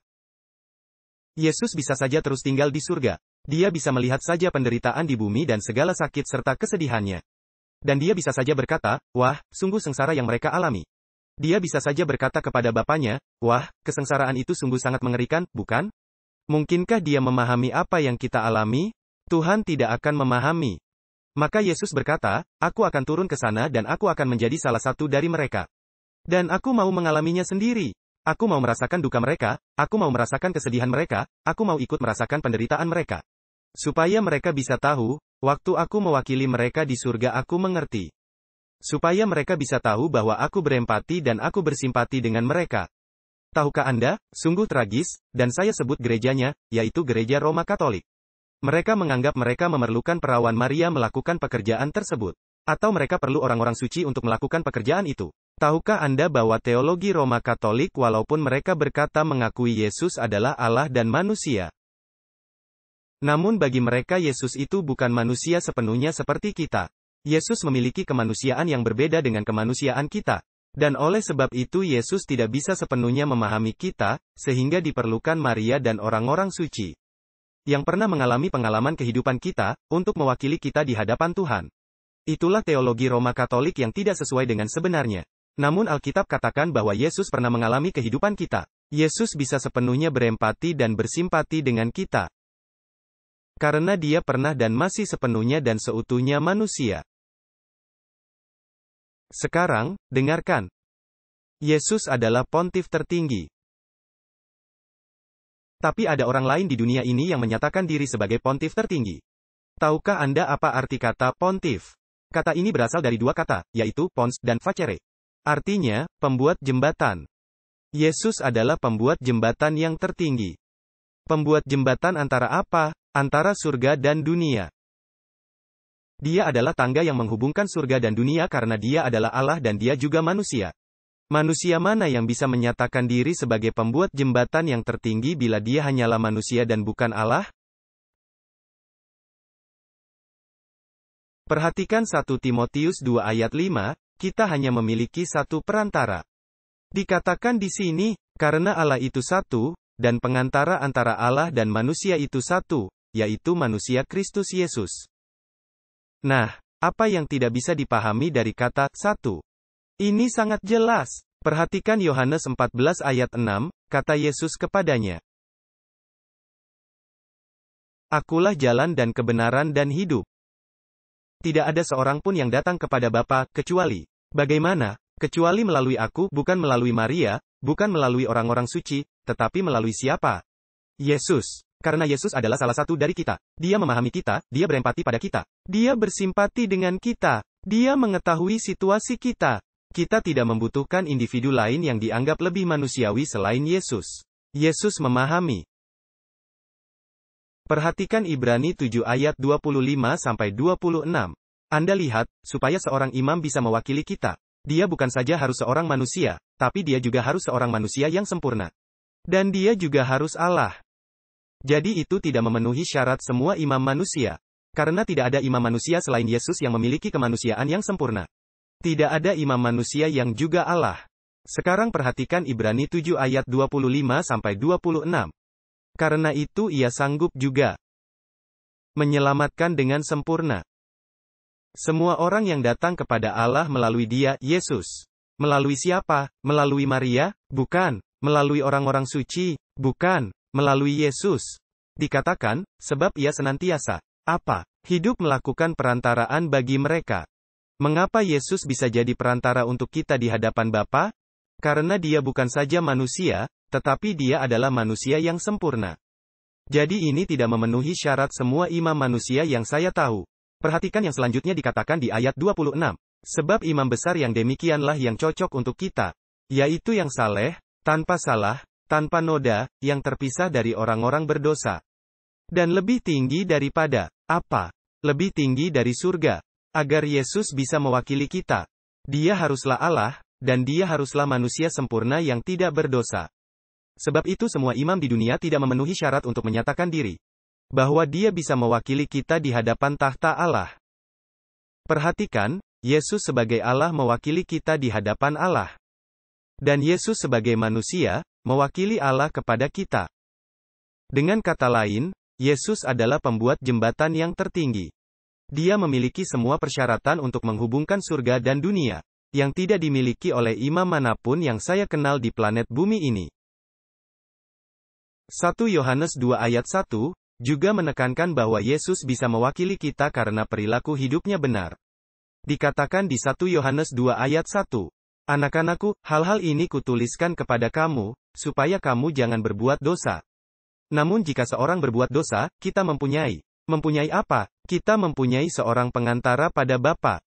Yesus bisa saja terus tinggal di surga. Dia bisa melihat saja penderitaan di bumi dan segala sakit serta kesedihannya. Dan dia bisa saja berkata, wah, sungguh sengsara yang mereka alami. Dia bisa saja berkata kepada bapaknya, wah, kesengsaraan itu sungguh sangat mengerikan, bukan? Mungkinkah dia memahami apa yang kita alami? Tuhan tidak akan memahami. Maka Yesus berkata, aku akan turun ke sana dan aku akan menjadi salah satu dari mereka. Dan aku mau mengalaminya sendiri. Aku mau merasakan duka mereka, aku mau merasakan kesedihan mereka, aku mau ikut merasakan penderitaan mereka. Supaya mereka bisa tahu, waktu aku mewakili mereka di surga aku mengerti. Supaya mereka bisa tahu bahwa aku berempati dan aku bersimpati dengan mereka. Tahukah Anda, sungguh tragis, dan saya sebut gerejanya, yaitu gereja Roma Katolik. Mereka menganggap mereka memerlukan perawan Maria melakukan pekerjaan tersebut. Atau mereka perlu orang-orang suci untuk melakukan pekerjaan itu. Tahukah Anda bahwa teologi Roma Katolik walaupun mereka berkata mengakui Yesus adalah Allah dan manusia, namun bagi mereka Yesus itu bukan manusia sepenuhnya seperti kita. Yesus memiliki kemanusiaan yang berbeda dengan kemanusiaan kita. Dan oleh sebab itu Yesus tidak bisa sepenuhnya memahami kita, sehingga diperlukan Maria dan orang-orang suci yang pernah mengalami pengalaman kehidupan kita, untuk mewakili kita di hadapan Tuhan. Itulah teologi Roma Katolik yang tidak sesuai dengan sebenarnya. Namun Alkitab katakan bahwa Yesus pernah mengalami kehidupan kita. Yesus bisa sepenuhnya berempati dan bersimpati dengan kita. Karena dia pernah dan masih sepenuhnya dan seutuhnya manusia. Sekarang, dengarkan. Yesus adalah pontif tertinggi. Tapi ada orang lain di dunia ini yang menyatakan diri sebagai pontif tertinggi. Tahukah Anda apa arti kata pontif? Kata ini berasal dari dua kata, yaitu pons dan facere. Artinya, pembuat jembatan. Yesus adalah pembuat jembatan yang tertinggi. Pembuat jembatan antara apa antara surga dan dunia. Dia adalah tangga yang menghubungkan surga dan dunia karena dia adalah Allah dan dia juga manusia. Manusia mana yang bisa menyatakan diri sebagai pembuat jembatan yang tertinggi bila dia hanyalah manusia dan bukan Allah? Perhatikan 1 Timotius 2 ayat 5, kita hanya memiliki satu perantara. Dikatakan di sini, karena Allah itu satu, dan pengantara antara Allah dan manusia itu satu, yaitu manusia Kristus Yesus. Nah, apa yang tidak bisa dipahami dari kata satu? Ini sangat jelas. Perhatikan Yohanes 14 ayat 6, kata Yesus kepadanya. Akulah jalan dan kebenaran dan hidup. Tidak ada seorang pun yang datang kepada Bapa, kecuali. Bagaimana? Kecuali melalui aku, bukan melalui Maria, bukan melalui orang-orang suci, tetapi melalui siapa? Yesus. Karena Yesus adalah salah satu dari kita. Dia memahami kita, dia berempati pada kita. Dia bersimpati dengan kita. Dia mengetahui situasi kita. Kita tidak membutuhkan individu lain yang dianggap lebih manusiawi selain Yesus. Yesus memahami. Perhatikan Ibrani 7 ayat 25 sampai 26. Anda lihat, supaya seorang imam bisa mewakili kita. Dia bukan saja harus seorang manusia, tapi dia juga harus seorang manusia yang sempurna. Dan dia juga harus Allah. Jadi itu tidak memenuhi syarat semua imam manusia. Karena tidak ada imam manusia selain Yesus yang memiliki kemanusiaan yang sempurna. Tidak ada imam manusia yang juga Allah. Sekarang perhatikan Ibrani 7 ayat 25 26. Karena itu ia sanggup juga menyelamatkan dengan sempurna semua orang yang datang kepada Allah melalui Dia, Yesus. Melalui siapa? Melalui Maria? Bukan. Melalui orang-orang suci? Bukan. Melalui Yesus. Dikatakan, sebab ia senantiasa. Apa? Hidup melakukan perantaraan bagi mereka. Mengapa Yesus bisa jadi perantara untuk kita di hadapan Bapa? Karena dia bukan saja manusia, tetapi dia adalah manusia yang sempurna. Jadi ini tidak memenuhi syarat semua imam manusia yang saya tahu. Perhatikan yang selanjutnya dikatakan di ayat 26. Sebab imam besar yang demikianlah yang cocok untuk kita, yaitu yang saleh, tanpa salah, tanpa noda, yang terpisah dari orang-orang berdosa. Dan lebih tinggi daripada apa? Lebih tinggi dari surga. Agar Yesus bisa mewakili kita. Dia haruslah Allah, dan dia haruslah manusia sempurna yang tidak berdosa. Sebab itu semua imam di dunia tidak memenuhi syarat untuk menyatakan diri. Bahwa dia bisa mewakili kita di hadapan tahta Allah. Perhatikan, Yesus sebagai Allah mewakili kita di hadapan Allah. Dan Yesus sebagai manusia, mewakili Allah kepada kita. Dengan kata lain, Yesus adalah pembuat jembatan yang tertinggi. Dia memiliki semua persyaratan untuk menghubungkan surga dan dunia, yang tidak dimiliki oleh imam manapun yang saya kenal di planet bumi ini. 1 Yohanes 2 ayat 1, juga menekankan bahwa Yesus bisa mewakili kita karena perilaku hidupnya benar. Dikatakan di 1 Yohanes 2 ayat 1. Anak-anakku, hal-hal ini kutuliskan kepada kamu, supaya kamu jangan berbuat dosa. Namun jika seorang berbuat dosa, kita mempunyai. Mempunyai apa? Kita mempunyai seorang pengantara pada Bapa.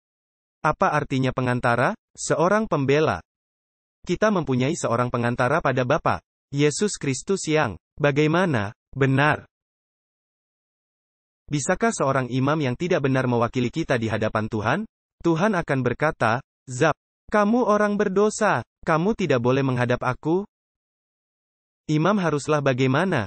Apa artinya pengantara? Seorang pembela. Kita mempunyai seorang pengantara pada Bapa, Yesus Kristus yang bagaimana? Benar. Bisakah seorang imam yang tidak benar mewakili kita di hadapan Tuhan? Tuhan akan berkata, Zab, kamu orang berdosa, kamu tidak boleh menghadap aku, Imam haruslah bagaimana?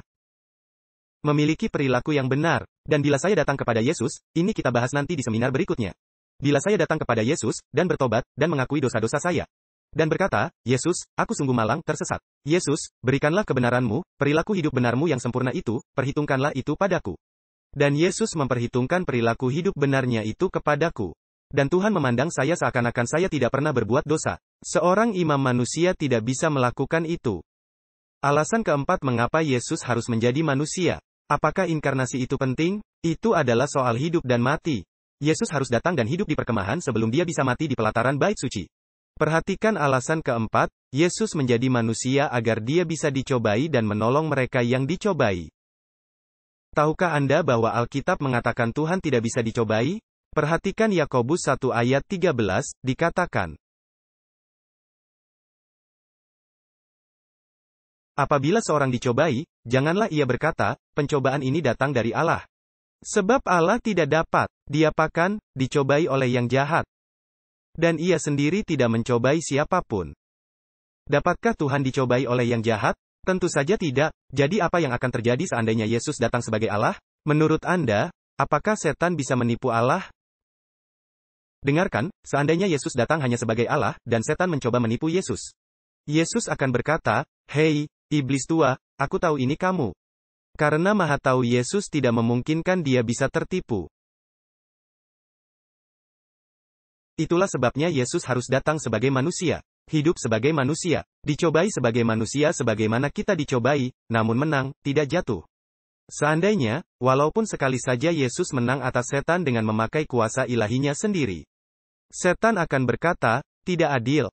Memiliki perilaku yang benar. Dan bila saya datang kepada Yesus, ini kita bahas nanti di seminar berikutnya. Bila saya datang kepada Yesus, dan bertobat, dan mengakui dosa-dosa saya. Dan berkata, Yesus, aku sungguh malang, tersesat. Yesus, berikanlah kebenaranmu, perilaku hidup benarmu yang sempurna itu, perhitungkanlah itu padaku. Dan Yesus memperhitungkan perilaku hidup benarnya itu kepadaku dan Tuhan memandang saya seakan-akan saya tidak pernah berbuat dosa. Seorang imam manusia tidak bisa melakukan itu. Alasan keempat mengapa Yesus harus menjadi manusia. Apakah inkarnasi itu penting? Itu adalah soal hidup dan mati. Yesus harus datang dan hidup di perkemahan sebelum dia bisa mati di pelataran bait suci. Perhatikan alasan keempat, Yesus menjadi manusia agar dia bisa dicobai dan menolong mereka yang dicobai. Tahukah Anda bahwa Alkitab mengatakan Tuhan tidak bisa dicobai? Perhatikan Yakobus 1 ayat 13, dikatakan, Apabila seorang dicobai, janganlah ia berkata, pencobaan ini datang dari Allah. Sebab Allah tidak dapat, diapakan, dicobai oleh yang jahat. Dan ia sendiri tidak mencobai siapapun. Dapatkah Tuhan dicobai oleh yang jahat? Tentu saja tidak, jadi apa yang akan terjadi seandainya Yesus datang sebagai Allah? Menurut Anda, apakah setan bisa menipu Allah? Dengarkan, seandainya Yesus datang hanya sebagai Allah, dan setan mencoba menipu Yesus. Yesus akan berkata, Hei, Iblis tua, aku tahu ini kamu. Karena maha tahu Yesus tidak memungkinkan dia bisa tertipu. Itulah sebabnya Yesus harus datang sebagai manusia, hidup sebagai manusia, dicobai sebagai manusia sebagaimana kita dicobai, namun menang, tidak jatuh. Seandainya, walaupun sekali saja Yesus menang atas setan dengan memakai kuasa ilahinya sendiri, setan akan berkata, tidak adil,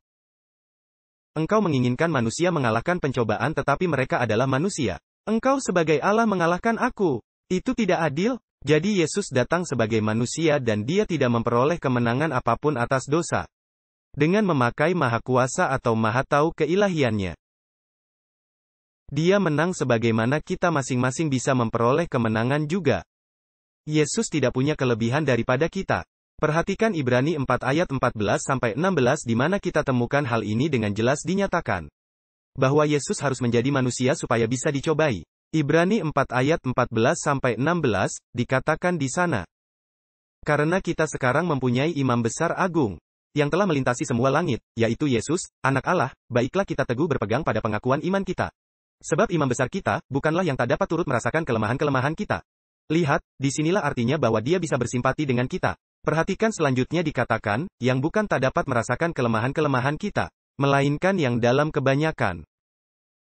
engkau menginginkan manusia mengalahkan pencobaan tetapi mereka adalah manusia. Engkau sebagai Allah mengalahkan aku. Itu tidak adil, jadi Yesus datang sebagai manusia dan dia tidak memperoleh kemenangan apapun atas dosa. Dengan memakai maha kuasa atau maha tahu keilahiannya. Dia menang sebagaimana kita masing-masing bisa memperoleh kemenangan juga. Yesus tidak punya kelebihan daripada kita. Perhatikan Ibrani 4 ayat 14 sampai 16 di mana kita temukan hal ini dengan jelas dinyatakan bahwa Yesus harus menjadi manusia supaya bisa dicobai. Ibrani 4 ayat 14 sampai 16 dikatakan di sana. Karena kita sekarang mempunyai imam besar agung yang telah melintasi semua langit, yaitu Yesus, anak Allah, baiklah kita teguh berpegang pada pengakuan iman kita. Sebab imam besar kita bukanlah yang tak dapat turut merasakan kelemahan-kelemahan kita. Lihat, disinilah artinya bahwa dia bisa bersimpati dengan kita. Perhatikan selanjutnya dikatakan, yang bukan tak dapat merasakan kelemahan-kelemahan kita, melainkan yang dalam kebanyakan.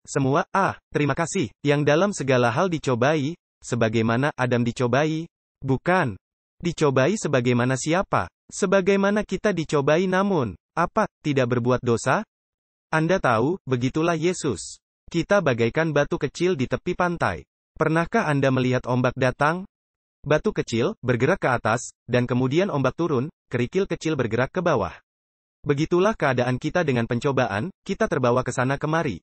Semua, ah, terima kasih, yang dalam segala hal dicobai, sebagaimana Adam dicobai, bukan, dicobai sebagaimana siapa, sebagaimana kita dicobai namun, apa, tidak berbuat dosa? Anda tahu, begitulah Yesus. Kita bagaikan batu kecil di tepi pantai. Pernahkah Anda melihat ombak datang? Batu kecil, bergerak ke atas, dan kemudian ombak turun, kerikil kecil bergerak ke bawah. Begitulah keadaan kita dengan pencobaan, kita terbawa ke sana kemari.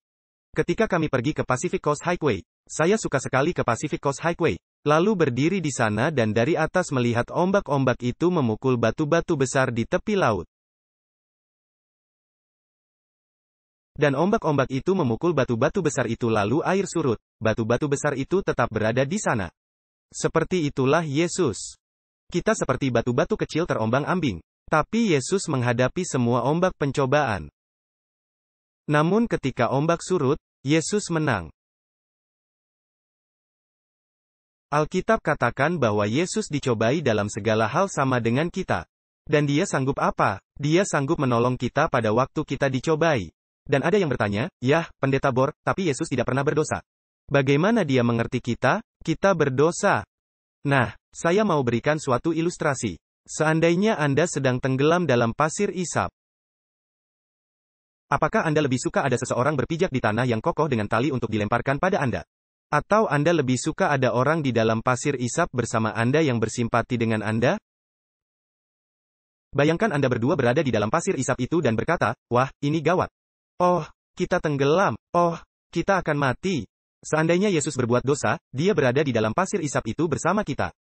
Ketika kami pergi ke Pacific Coast Highway, saya suka sekali ke Pacific Coast Highway, lalu berdiri di sana dan dari atas melihat ombak-ombak itu memukul batu-batu besar di tepi laut. Dan ombak-ombak itu memukul batu-batu besar itu lalu air surut, batu-batu besar itu tetap berada di sana. Seperti itulah Yesus. Kita seperti batu-batu kecil terombang-ambing, tapi Yesus menghadapi semua ombak pencobaan. Namun ketika ombak surut, Yesus menang. Alkitab katakan bahwa Yesus dicobai dalam segala hal sama dengan kita. Dan dia sanggup apa? Dia sanggup menolong kita pada waktu kita dicobai. Dan ada yang bertanya, Yah, pendeta Bor, tapi Yesus tidak pernah berdosa. Bagaimana dia mengerti kita? Kita berdosa. Nah, saya mau berikan suatu ilustrasi. Seandainya Anda sedang tenggelam dalam pasir isap. Apakah Anda lebih suka ada seseorang berpijak di tanah yang kokoh dengan tali untuk dilemparkan pada Anda? Atau Anda lebih suka ada orang di dalam pasir isap bersama Anda yang bersimpati dengan Anda? Bayangkan Anda berdua berada di dalam pasir isap itu dan berkata, wah, ini gawat. Oh, kita tenggelam. Oh, kita akan mati. Seandainya Yesus berbuat dosa, dia berada di dalam pasir isap itu bersama kita.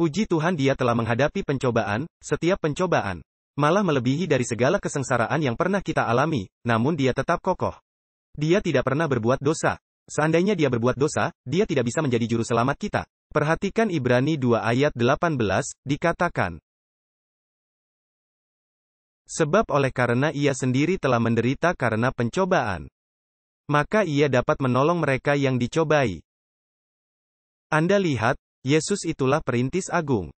Puji Tuhan dia telah menghadapi pencobaan, setiap pencobaan. Malah melebihi dari segala kesengsaraan yang pernah kita alami, namun dia tetap kokoh. Dia tidak pernah berbuat dosa. Seandainya dia berbuat dosa, dia tidak bisa menjadi juru selamat kita. Perhatikan Ibrani 2 ayat 18, dikatakan. Sebab oleh karena ia sendiri telah menderita karena pencobaan maka ia dapat menolong mereka yang dicobai. Anda lihat, Yesus itulah perintis agung.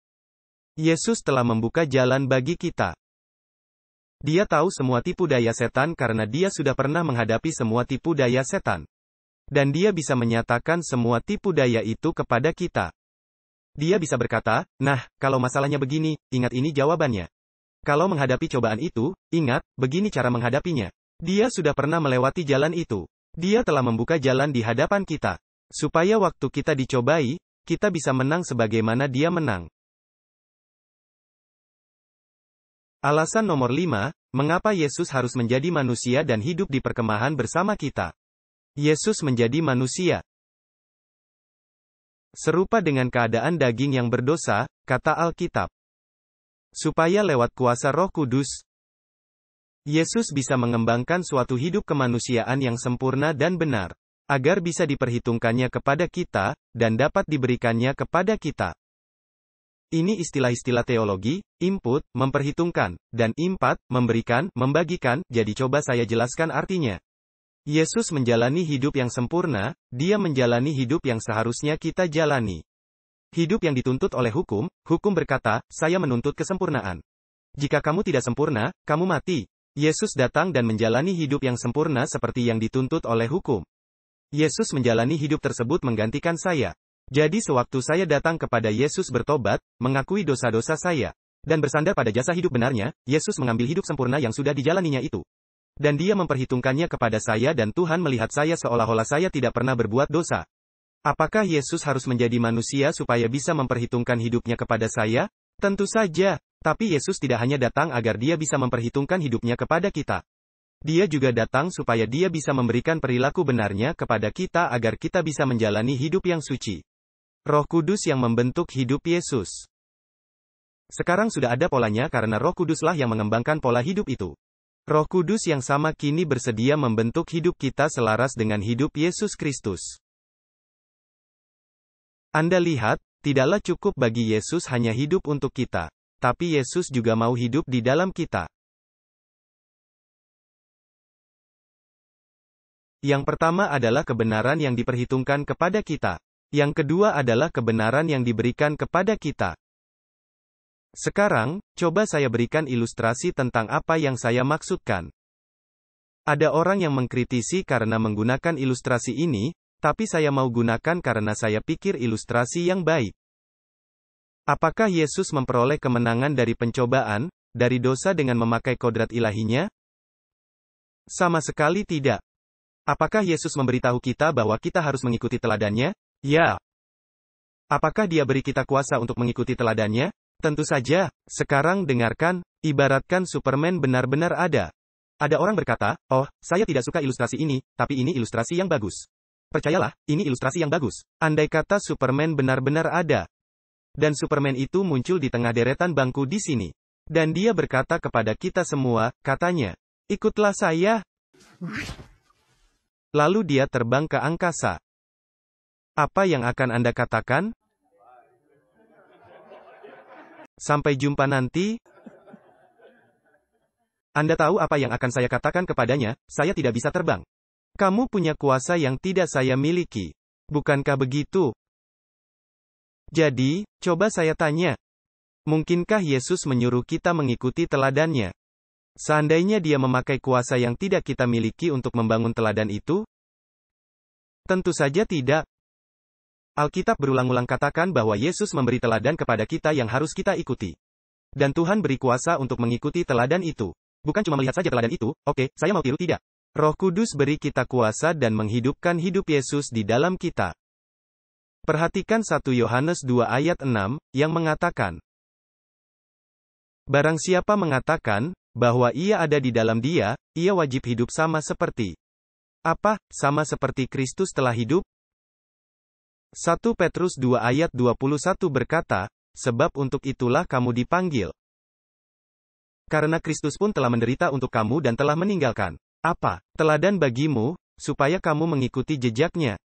Yesus telah membuka jalan bagi kita. Dia tahu semua tipu daya setan karena dia sudah pernah menghadapi semua tipu daya setan. Dan dia bisa menyatakan semua tipu daya itu kepada kita. Dia bisa berkata, nah, kalau masalahnya begini, ingat ini jawabannya. Kalau menghadapi cobaan itu, ingat, begini cara menghadapinya. Dia sudah pernah melewati jalan itu. Dia telah membuka jalan di hadapan kita. Supaya waktu kita dicobai, kita bisa menang sebagaimana dia menang. Alasan nomor lima, mengapa Yesus harus menjadi manusia dan hidup di perkemahan bersama kita. Yesus menjadi manusia. Serupa dengan keadaan daging yang berdosa, kata Alkitab. Supaya lewat kuasa roh kudus, Yesus bisa mengembangkan suatu hidup kemanusiaan yang sempurna dan benar, agar bisa diperhitungkannya kepada kita, dan dapat diberikannya kepada kita. Ini istilah-istilah teologi, input, memperhitungkan, dan impat, memberikan, membagikan, jadi coba saya jelaskan artinya. Yesus menjalani hidup yang sempurna, dia menjalani hidup yang seharusnya kita jalani. Hidup yang dituntut oleh hukum, hukum berkata, saya menuntut kesempurnaan. Jika kamu tidak sempurna, kamu mati. Yesus datang dan menjalani hidup yang sempurna seperti yang dituntut oleh hukum. Yesus menjalani hidup tersebut menggantikan saya. Jadi sewaktu saya datang kepada Yesus bertobat, mengakui dosa-dosa saya, dan bersandar pada jasa hidup benarnya, Yesus mengambil hidup sempurna yang sudah dijalaninya itu. Dan dia memperhitungkannya kepada saya dan Tuhan melihat saya seolah-olah saya tidak pernah berbuat dosa. Apakah Yesus harus menjadi manusia supaya bisa memperhitungkan hidupnya kepada saya? Tentu saja, tapi Yesus tidak hanya datang agar dia bisa memperhitungkan hidupnya kepada kita. Dia juga datang supaya dia bisa memberikan perilaku benarnya kepada kita agar kita bisa menjalani hidup yang suci. Roh Kudus yang membentuk hidup Yesus. Sekarang sudah ada polanya karena Roh Kuduslah yang mengembangkan pola hidup itu. Roh Kudus yang sama kini bersedia membentuk hidup kita selaras dengan hidup Yesus Kristus. Anda lihat, tidaklah cukup bagi Yesus hanya hidup untuk kita tapi Yesus juga mau hidup di dalam kita. Yang pertama adalah kebenaran yang diperhitungkan kepada kita. Yang kedua adalah kebenaran yang diberikan kepada kita. Sekarang, coba saya berikan ilustrasi tentang apa yang saya maksudkan. Ada orang yang mengkritisi karena menggunakan ilustrasi ini, tapi saya mau gunakan karena saya pikir ilustrasi yang baik. Apakah Yesus memperoleh kemenangan dari pencobaan, dari dosa dengan memakai kodrat ilahinya? Sama sekali tidak. Apakah Yesus memberitahu kita bahwa kita harus mengikuti teladannya? Ya. Apakah dia beri kita kuasa untuk mengikuti teladannya? Tentu saja. Sekarang dengarkan, ibaratkan Superman benar-benar ada. Ada orang berkata, oh, saya tidak suka ilustrasi ini, tapi ini ilustrasi yang bagus. Percayalah, ini ilustrasi yang bagus. Andai kata Superman benar-benar ada, dan Superman itu muncul di tengah deretan bangku di sini. Dan dia berkata kepada kita semua, katanya, ikutlah saya. Lalu dia terbang ke angkasa. Apa yang akan Anda katakan? Sampai jumpa nanti. Anda tahu apa yang akan saya katakan kepadanya, saya tidak bisa terbang. Kamu punya kuasa yang tidak saya miliki. Bukankah begitu? Jadi, coba saya tanya. Mungkinkah Yesus menyuruh kita mengikuti teladannya? Seandainya dia memakai kuasa yang tidak kita miliki untuk membangun teladan itu? Tentu saja tidak. Alkitab berulang-ulang katakan bahwa Yesus memberi teladan kepada kita yang harus kita ikuti. Dan Tuhan beri kuasa untuk mengikuti teladan itu. Bukan cuma melihat saja teladan itu, oke, saya mau tiru tidak. Roh Kudus beri kita kuasa dan menghidupkan hidup Yesus di dalam kita. Perhatikan 1 Yohanes 2 ayat 6, yang mengatakan, Barang siapa mengatakan, bahwa ia ada di dalam dia, ia wajib hidup sama seperti apa? Sama seperti Kristus telah hidup? 1 Petrus 2 ayat 21 berkata, Sebab untuk itulah kamu dipanggil. Karena Kristus pun telah menderita untuk kamu dan telah meninggalkan apa? Teladan bagimu, supaya kamu mengikuti jejaknya.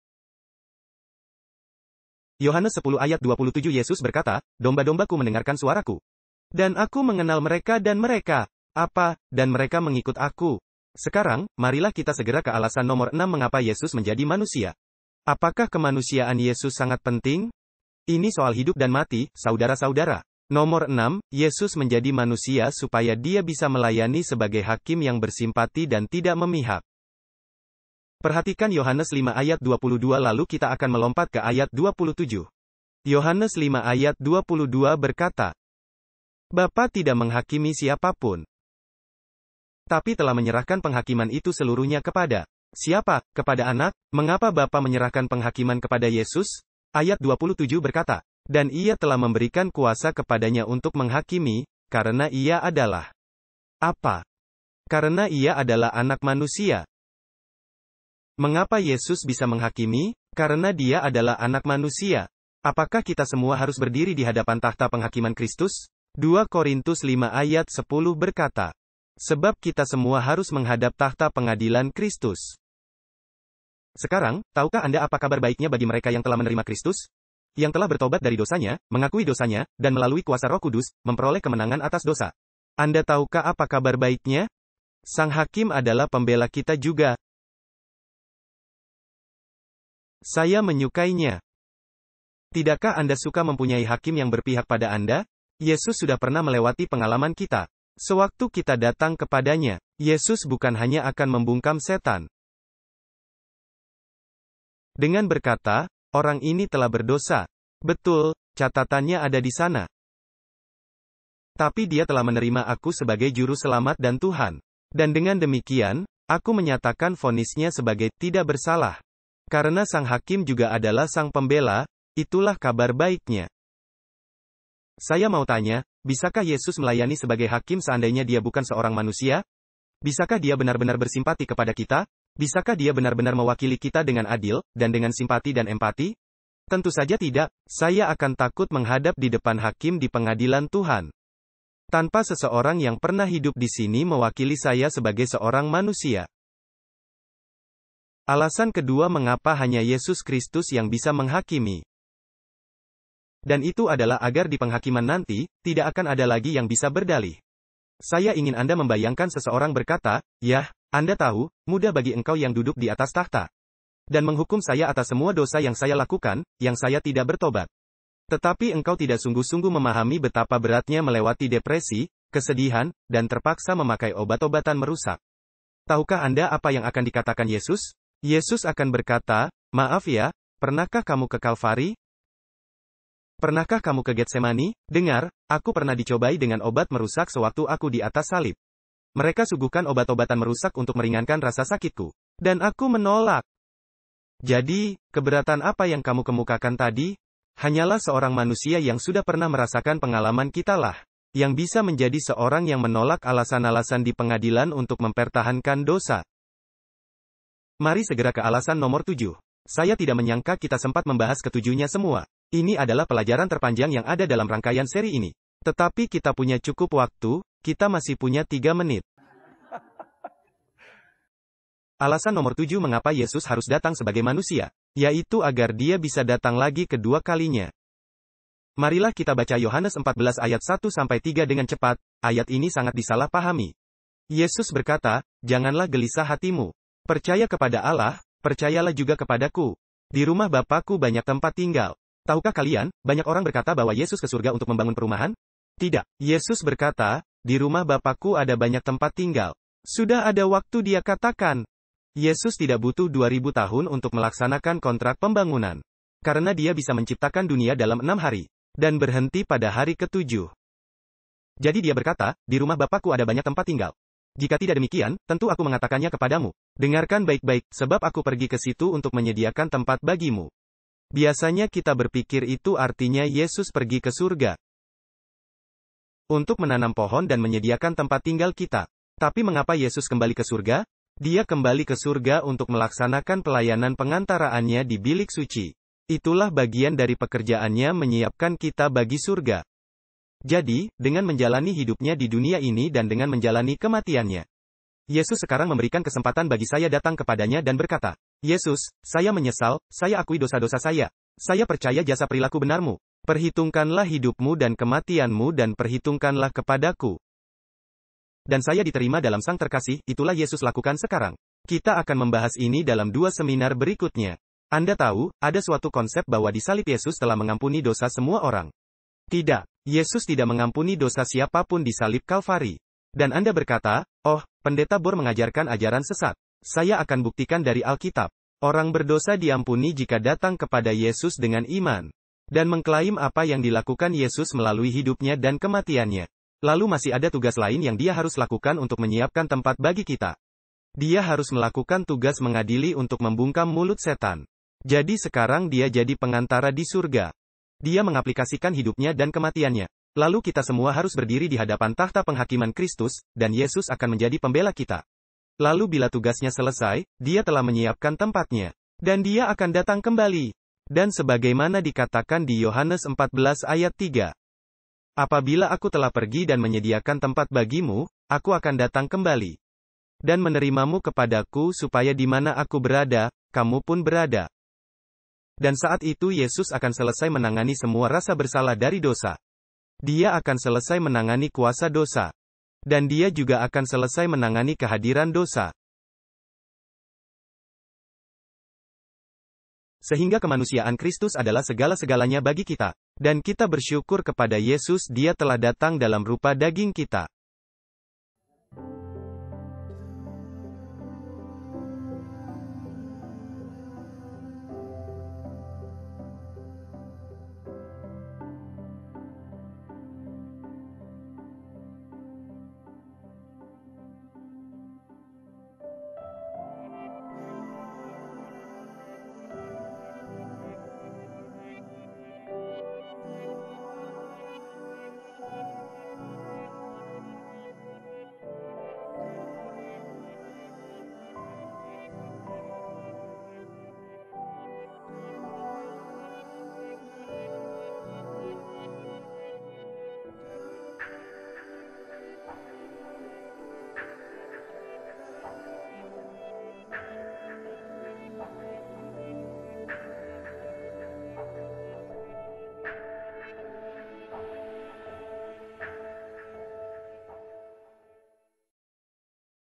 Yohanes 10 ayat 27 Yesus berkata, Domba-dombaku mendengarkan suaraku. Dan aku mengenal mereka dan mereka, apa, dan mereka mengikut aku. Sekarang, marilah kita segera ke alasan nomor 6 mengapa Yesus menjadi manusia. Apakah kemanusiaan Yesus sangat penting? Ini soal hidup dan mati, saudara-saudara. Nomor 6, Yesus menjadi manusia supaya dia bisa melayani sebagai hakim yang bersimpati dan tidak memihak. Perhatikan Yohanes 5 ayat 22 lalu kita akan melompat ke ayat 27. Yohanes 5 ayat 22 berkata, Bapa tidak menghakimi siapapun, tapi telah menyerahkan penghakiman itu seluruhnya kepada siapa? Kepada anak? Mengapa Bapa menyerahkan penghakiman kepada Yesus? Ayat 27 berkata, Dan ia telah memberikan kuasa kepadanya untuk menghakimi, karena ia adalah apa? Karena ia adalah anak manusia. Mengapa Yesus bisa menghakimi? Karena dia adalah anak manusia. Apakah kita semua harus berdiri di hadapan tahta penghakiman Kristus? 2 Korintus 5 ayat 10 berkata, Sebab kita semua harus menghadap tahta pengadilan Kristus. Sekarang, tahukah Anda apa kabar baiknya bagi mereka yang telah menerima Kristus? Yang telah bertobat dari dosanya, mengakui dosanya, dan melalui kuasa roh kudus, memperoleh kemenangan atas dosa. Anda tahukah apa kabar baiknya? Sang Hakim adalah pembela kita juga, saya menyukainya. Tidakkah Anda suka mempunyai hakim yang berpihak pada Anda? Yesus sudah pernah melewati pengalaman kita. Sewaktu kita datang kepadanya, Yesus bukan hanya akan membungkam setan. Dengan berkata, orang ini telah berdosa. Betul, catatannya ada di sana. Tapi dia telah menerima aku sebagai juru selamat dan Tuhan. Dan dengan demikian, aku menyatakan vonisnya sebagai tidak bersalah. Karena sang hakim juga adalah sang pembela, itulah kabar baiknya. Saya mau tanya, bisakah Yesus melayani sebagai hakim seandainya dia bukan seorang manusia? Bisakah dia benar-benar bersimpati kepada kita? Bisakah dia benar-benar mewakili kita dengan adil, dan dengan simpati dan empati? Tentu saja tidak, saya akan takut menghadap di depan hakim di pengadilan Tuhan. Tanpa seseorang yang pernah hidup di sini mewakili saya sebagai seorang manusia. Alasan kedua mengapa hanya Yesus Kristus yang bisa menghakimi. Dan itu adalah agar di penghakiman nanti, tidak akan ada lagi yang bisa berdalih. Saya ingin Anda membayangkan seseorang berkata, Yah, Anda tahu, mudah bagi engkau yang duduk di atas tahta. Dan menghukum saya atas semua dosa yang saya lakukan, yang saya tidak bertobat. Tetapi engkau tidak sungguh-sungguh memahami betapa beratnya melewati depresi, kesedihan, dan terpaksa memakai obat-obatan merusak. Tahukah Anda apa yang akan dikatakan Yesus? Yesus akan berkata, Maaf ya, pernahkah kamu ke Kalvari? Pernahkah kamu ke Getsemani? Dengar, aku pernah dicobai dengan obat merusak sewaktu aku di atas salib. Mereka suguhkan obat-obatan merusak untuk meringankan rasa sakitku. Dan aku menolak. Jadi, keberatan apa yang kamu kemukakan tadi? Hanyalah seorang manusia yang sudah pernah merasakan pengalaman kitalah, yang bisa menjadi seorang yang menolak alasan-alasan di pengadilan untuk mempertahankan dosa. Mari segera ke alasan nomor tujuh. Saya tidak menyangka kita sempat membahas ketujuhnya semua. Ini adalah pelajaran terpanjang yang ada dalam rangkaian seri ini. Tetapi kita punya cukup waktu, kita masih punya tiga menit. Alasan nomor tujuh mengapa Yesus harus datang sebagai manusia, yaitu agar dia bisa datang lagi kedua kalinya. Marilah kita baca Yohanes 14 ayat 1 sampai 3 dengan cepat. Ayat ini sangat disalahpahami. Yesus berkata, "Janganlah gelisah hatimu. Percaya kepada Allah, percayalah juga kepadaku. Di rumah Bapakku banyak tempat tinggal. Tahukah kalian, banyak orang berkata bahwa Yesus ke surga untuk membangun perumahan? Tidak. Yesus berkata, di rumah Bapakku ada banyak tempat tinggal. Sudah ada waktu dia katakan. Yesus tidak butuh 2000 tahun untuk melaksanakan kontrak pembangunan. Karena dia bisa menciptakan dunia dalam enam hari. Dan berhenti pada hari ketujuh. Jadi dia berkata, di rumah Bapakku ada banyak tempat tinggal. Jika tidak demikian, tentu aku mengatakannya kepadamu. Dengarkan baik-baik, sebab aku pergi ke situ untuk menyediakan tempat bagimu. Biasanya kita berpikir itu artinya Yesus pergi ke surga. Untuk menanam pohon dan menyediakan tempat tinggal kita. Tapi mengapa Yesus kembali ke surga? Dia kembali ke surga untuk melaksanakan pelayanan pengantaraannya di bilik suci. Itulah bagian dari pekerjaannya menyiapkan kita bagi surga. Jadi, dengan menjalani hidupnya di dunia ini dan dengan menjalani kematiannya, Yesus sekarang memberikan kesempatan bagi saya datang kepadanya dan berkata, Yesus, saya menyesal, saya akui dosa-dosa saya. Saya percaya jasa perilaku benarmu. Perhitungkanlah hidupmu dan kematianmu dan perhitungkanlah kepadaku. Dan saya diterima dalam sang terkasih, itulah Yesus lakukan sekarang. Kita akan membahas ini dalam dua seminar berikutnya. Anda tahu, ada suatu konsep bahwa di salib Yesus telah mengampuni dosa semua orang. Tidak, Yesus tidak mengampuni dosa siapapun di salib Kalvari. Dan Anda berkata, oh, pendeta Bor mengajarkan ajaran sesat. Saya akan buktikan dari Alkitab. Orang berdosa diampuni jika datang kepada Yesus dengan iman. Dan mengklaim apa yang dilakukan Yesus melalui hidupnya dan kematiannya. Lalu masih ada tugas lain yang dia harus lakukan untuk menyiapkan tempat bagi kita. Dia harus melakukan tugas mengadili untuk membungkam mulut setan. Jadi sekarang dia jadi pengantara di surga. Dia mengaplikasikan hidupnya dan kematiannya. Lalu kita semua harus berdiri di hadapan tahta penghakiman Kristus, dan Yesus akan menjadi pembela kita. Lalu bila tugasnya selesai, dia telah menyiapkan tempatnya. Dan dia akan datang kembali. Dan sebagaimana dikatakan di Yohanes 14 ayat 3. Apabila aku telah pergi dan menyediakan tempat bagimu, aku akan datang kembali. Dan menerimamu kepadaku supaya di mana aku berada, kamu pun berada. Dan saat itu Yesus akan selesai menangani semua rasa bersalah dari dosa. Dia akan selesai menangani kuasa dosa. Dan dia juga akan selesai menangani kehadiran dosa. Sehingga kemanusiaan Kristus adalah segala-segalanya bagi kita. Dan kita bersyukur kepada Yesus dia telah datang dalam rupa daging kita.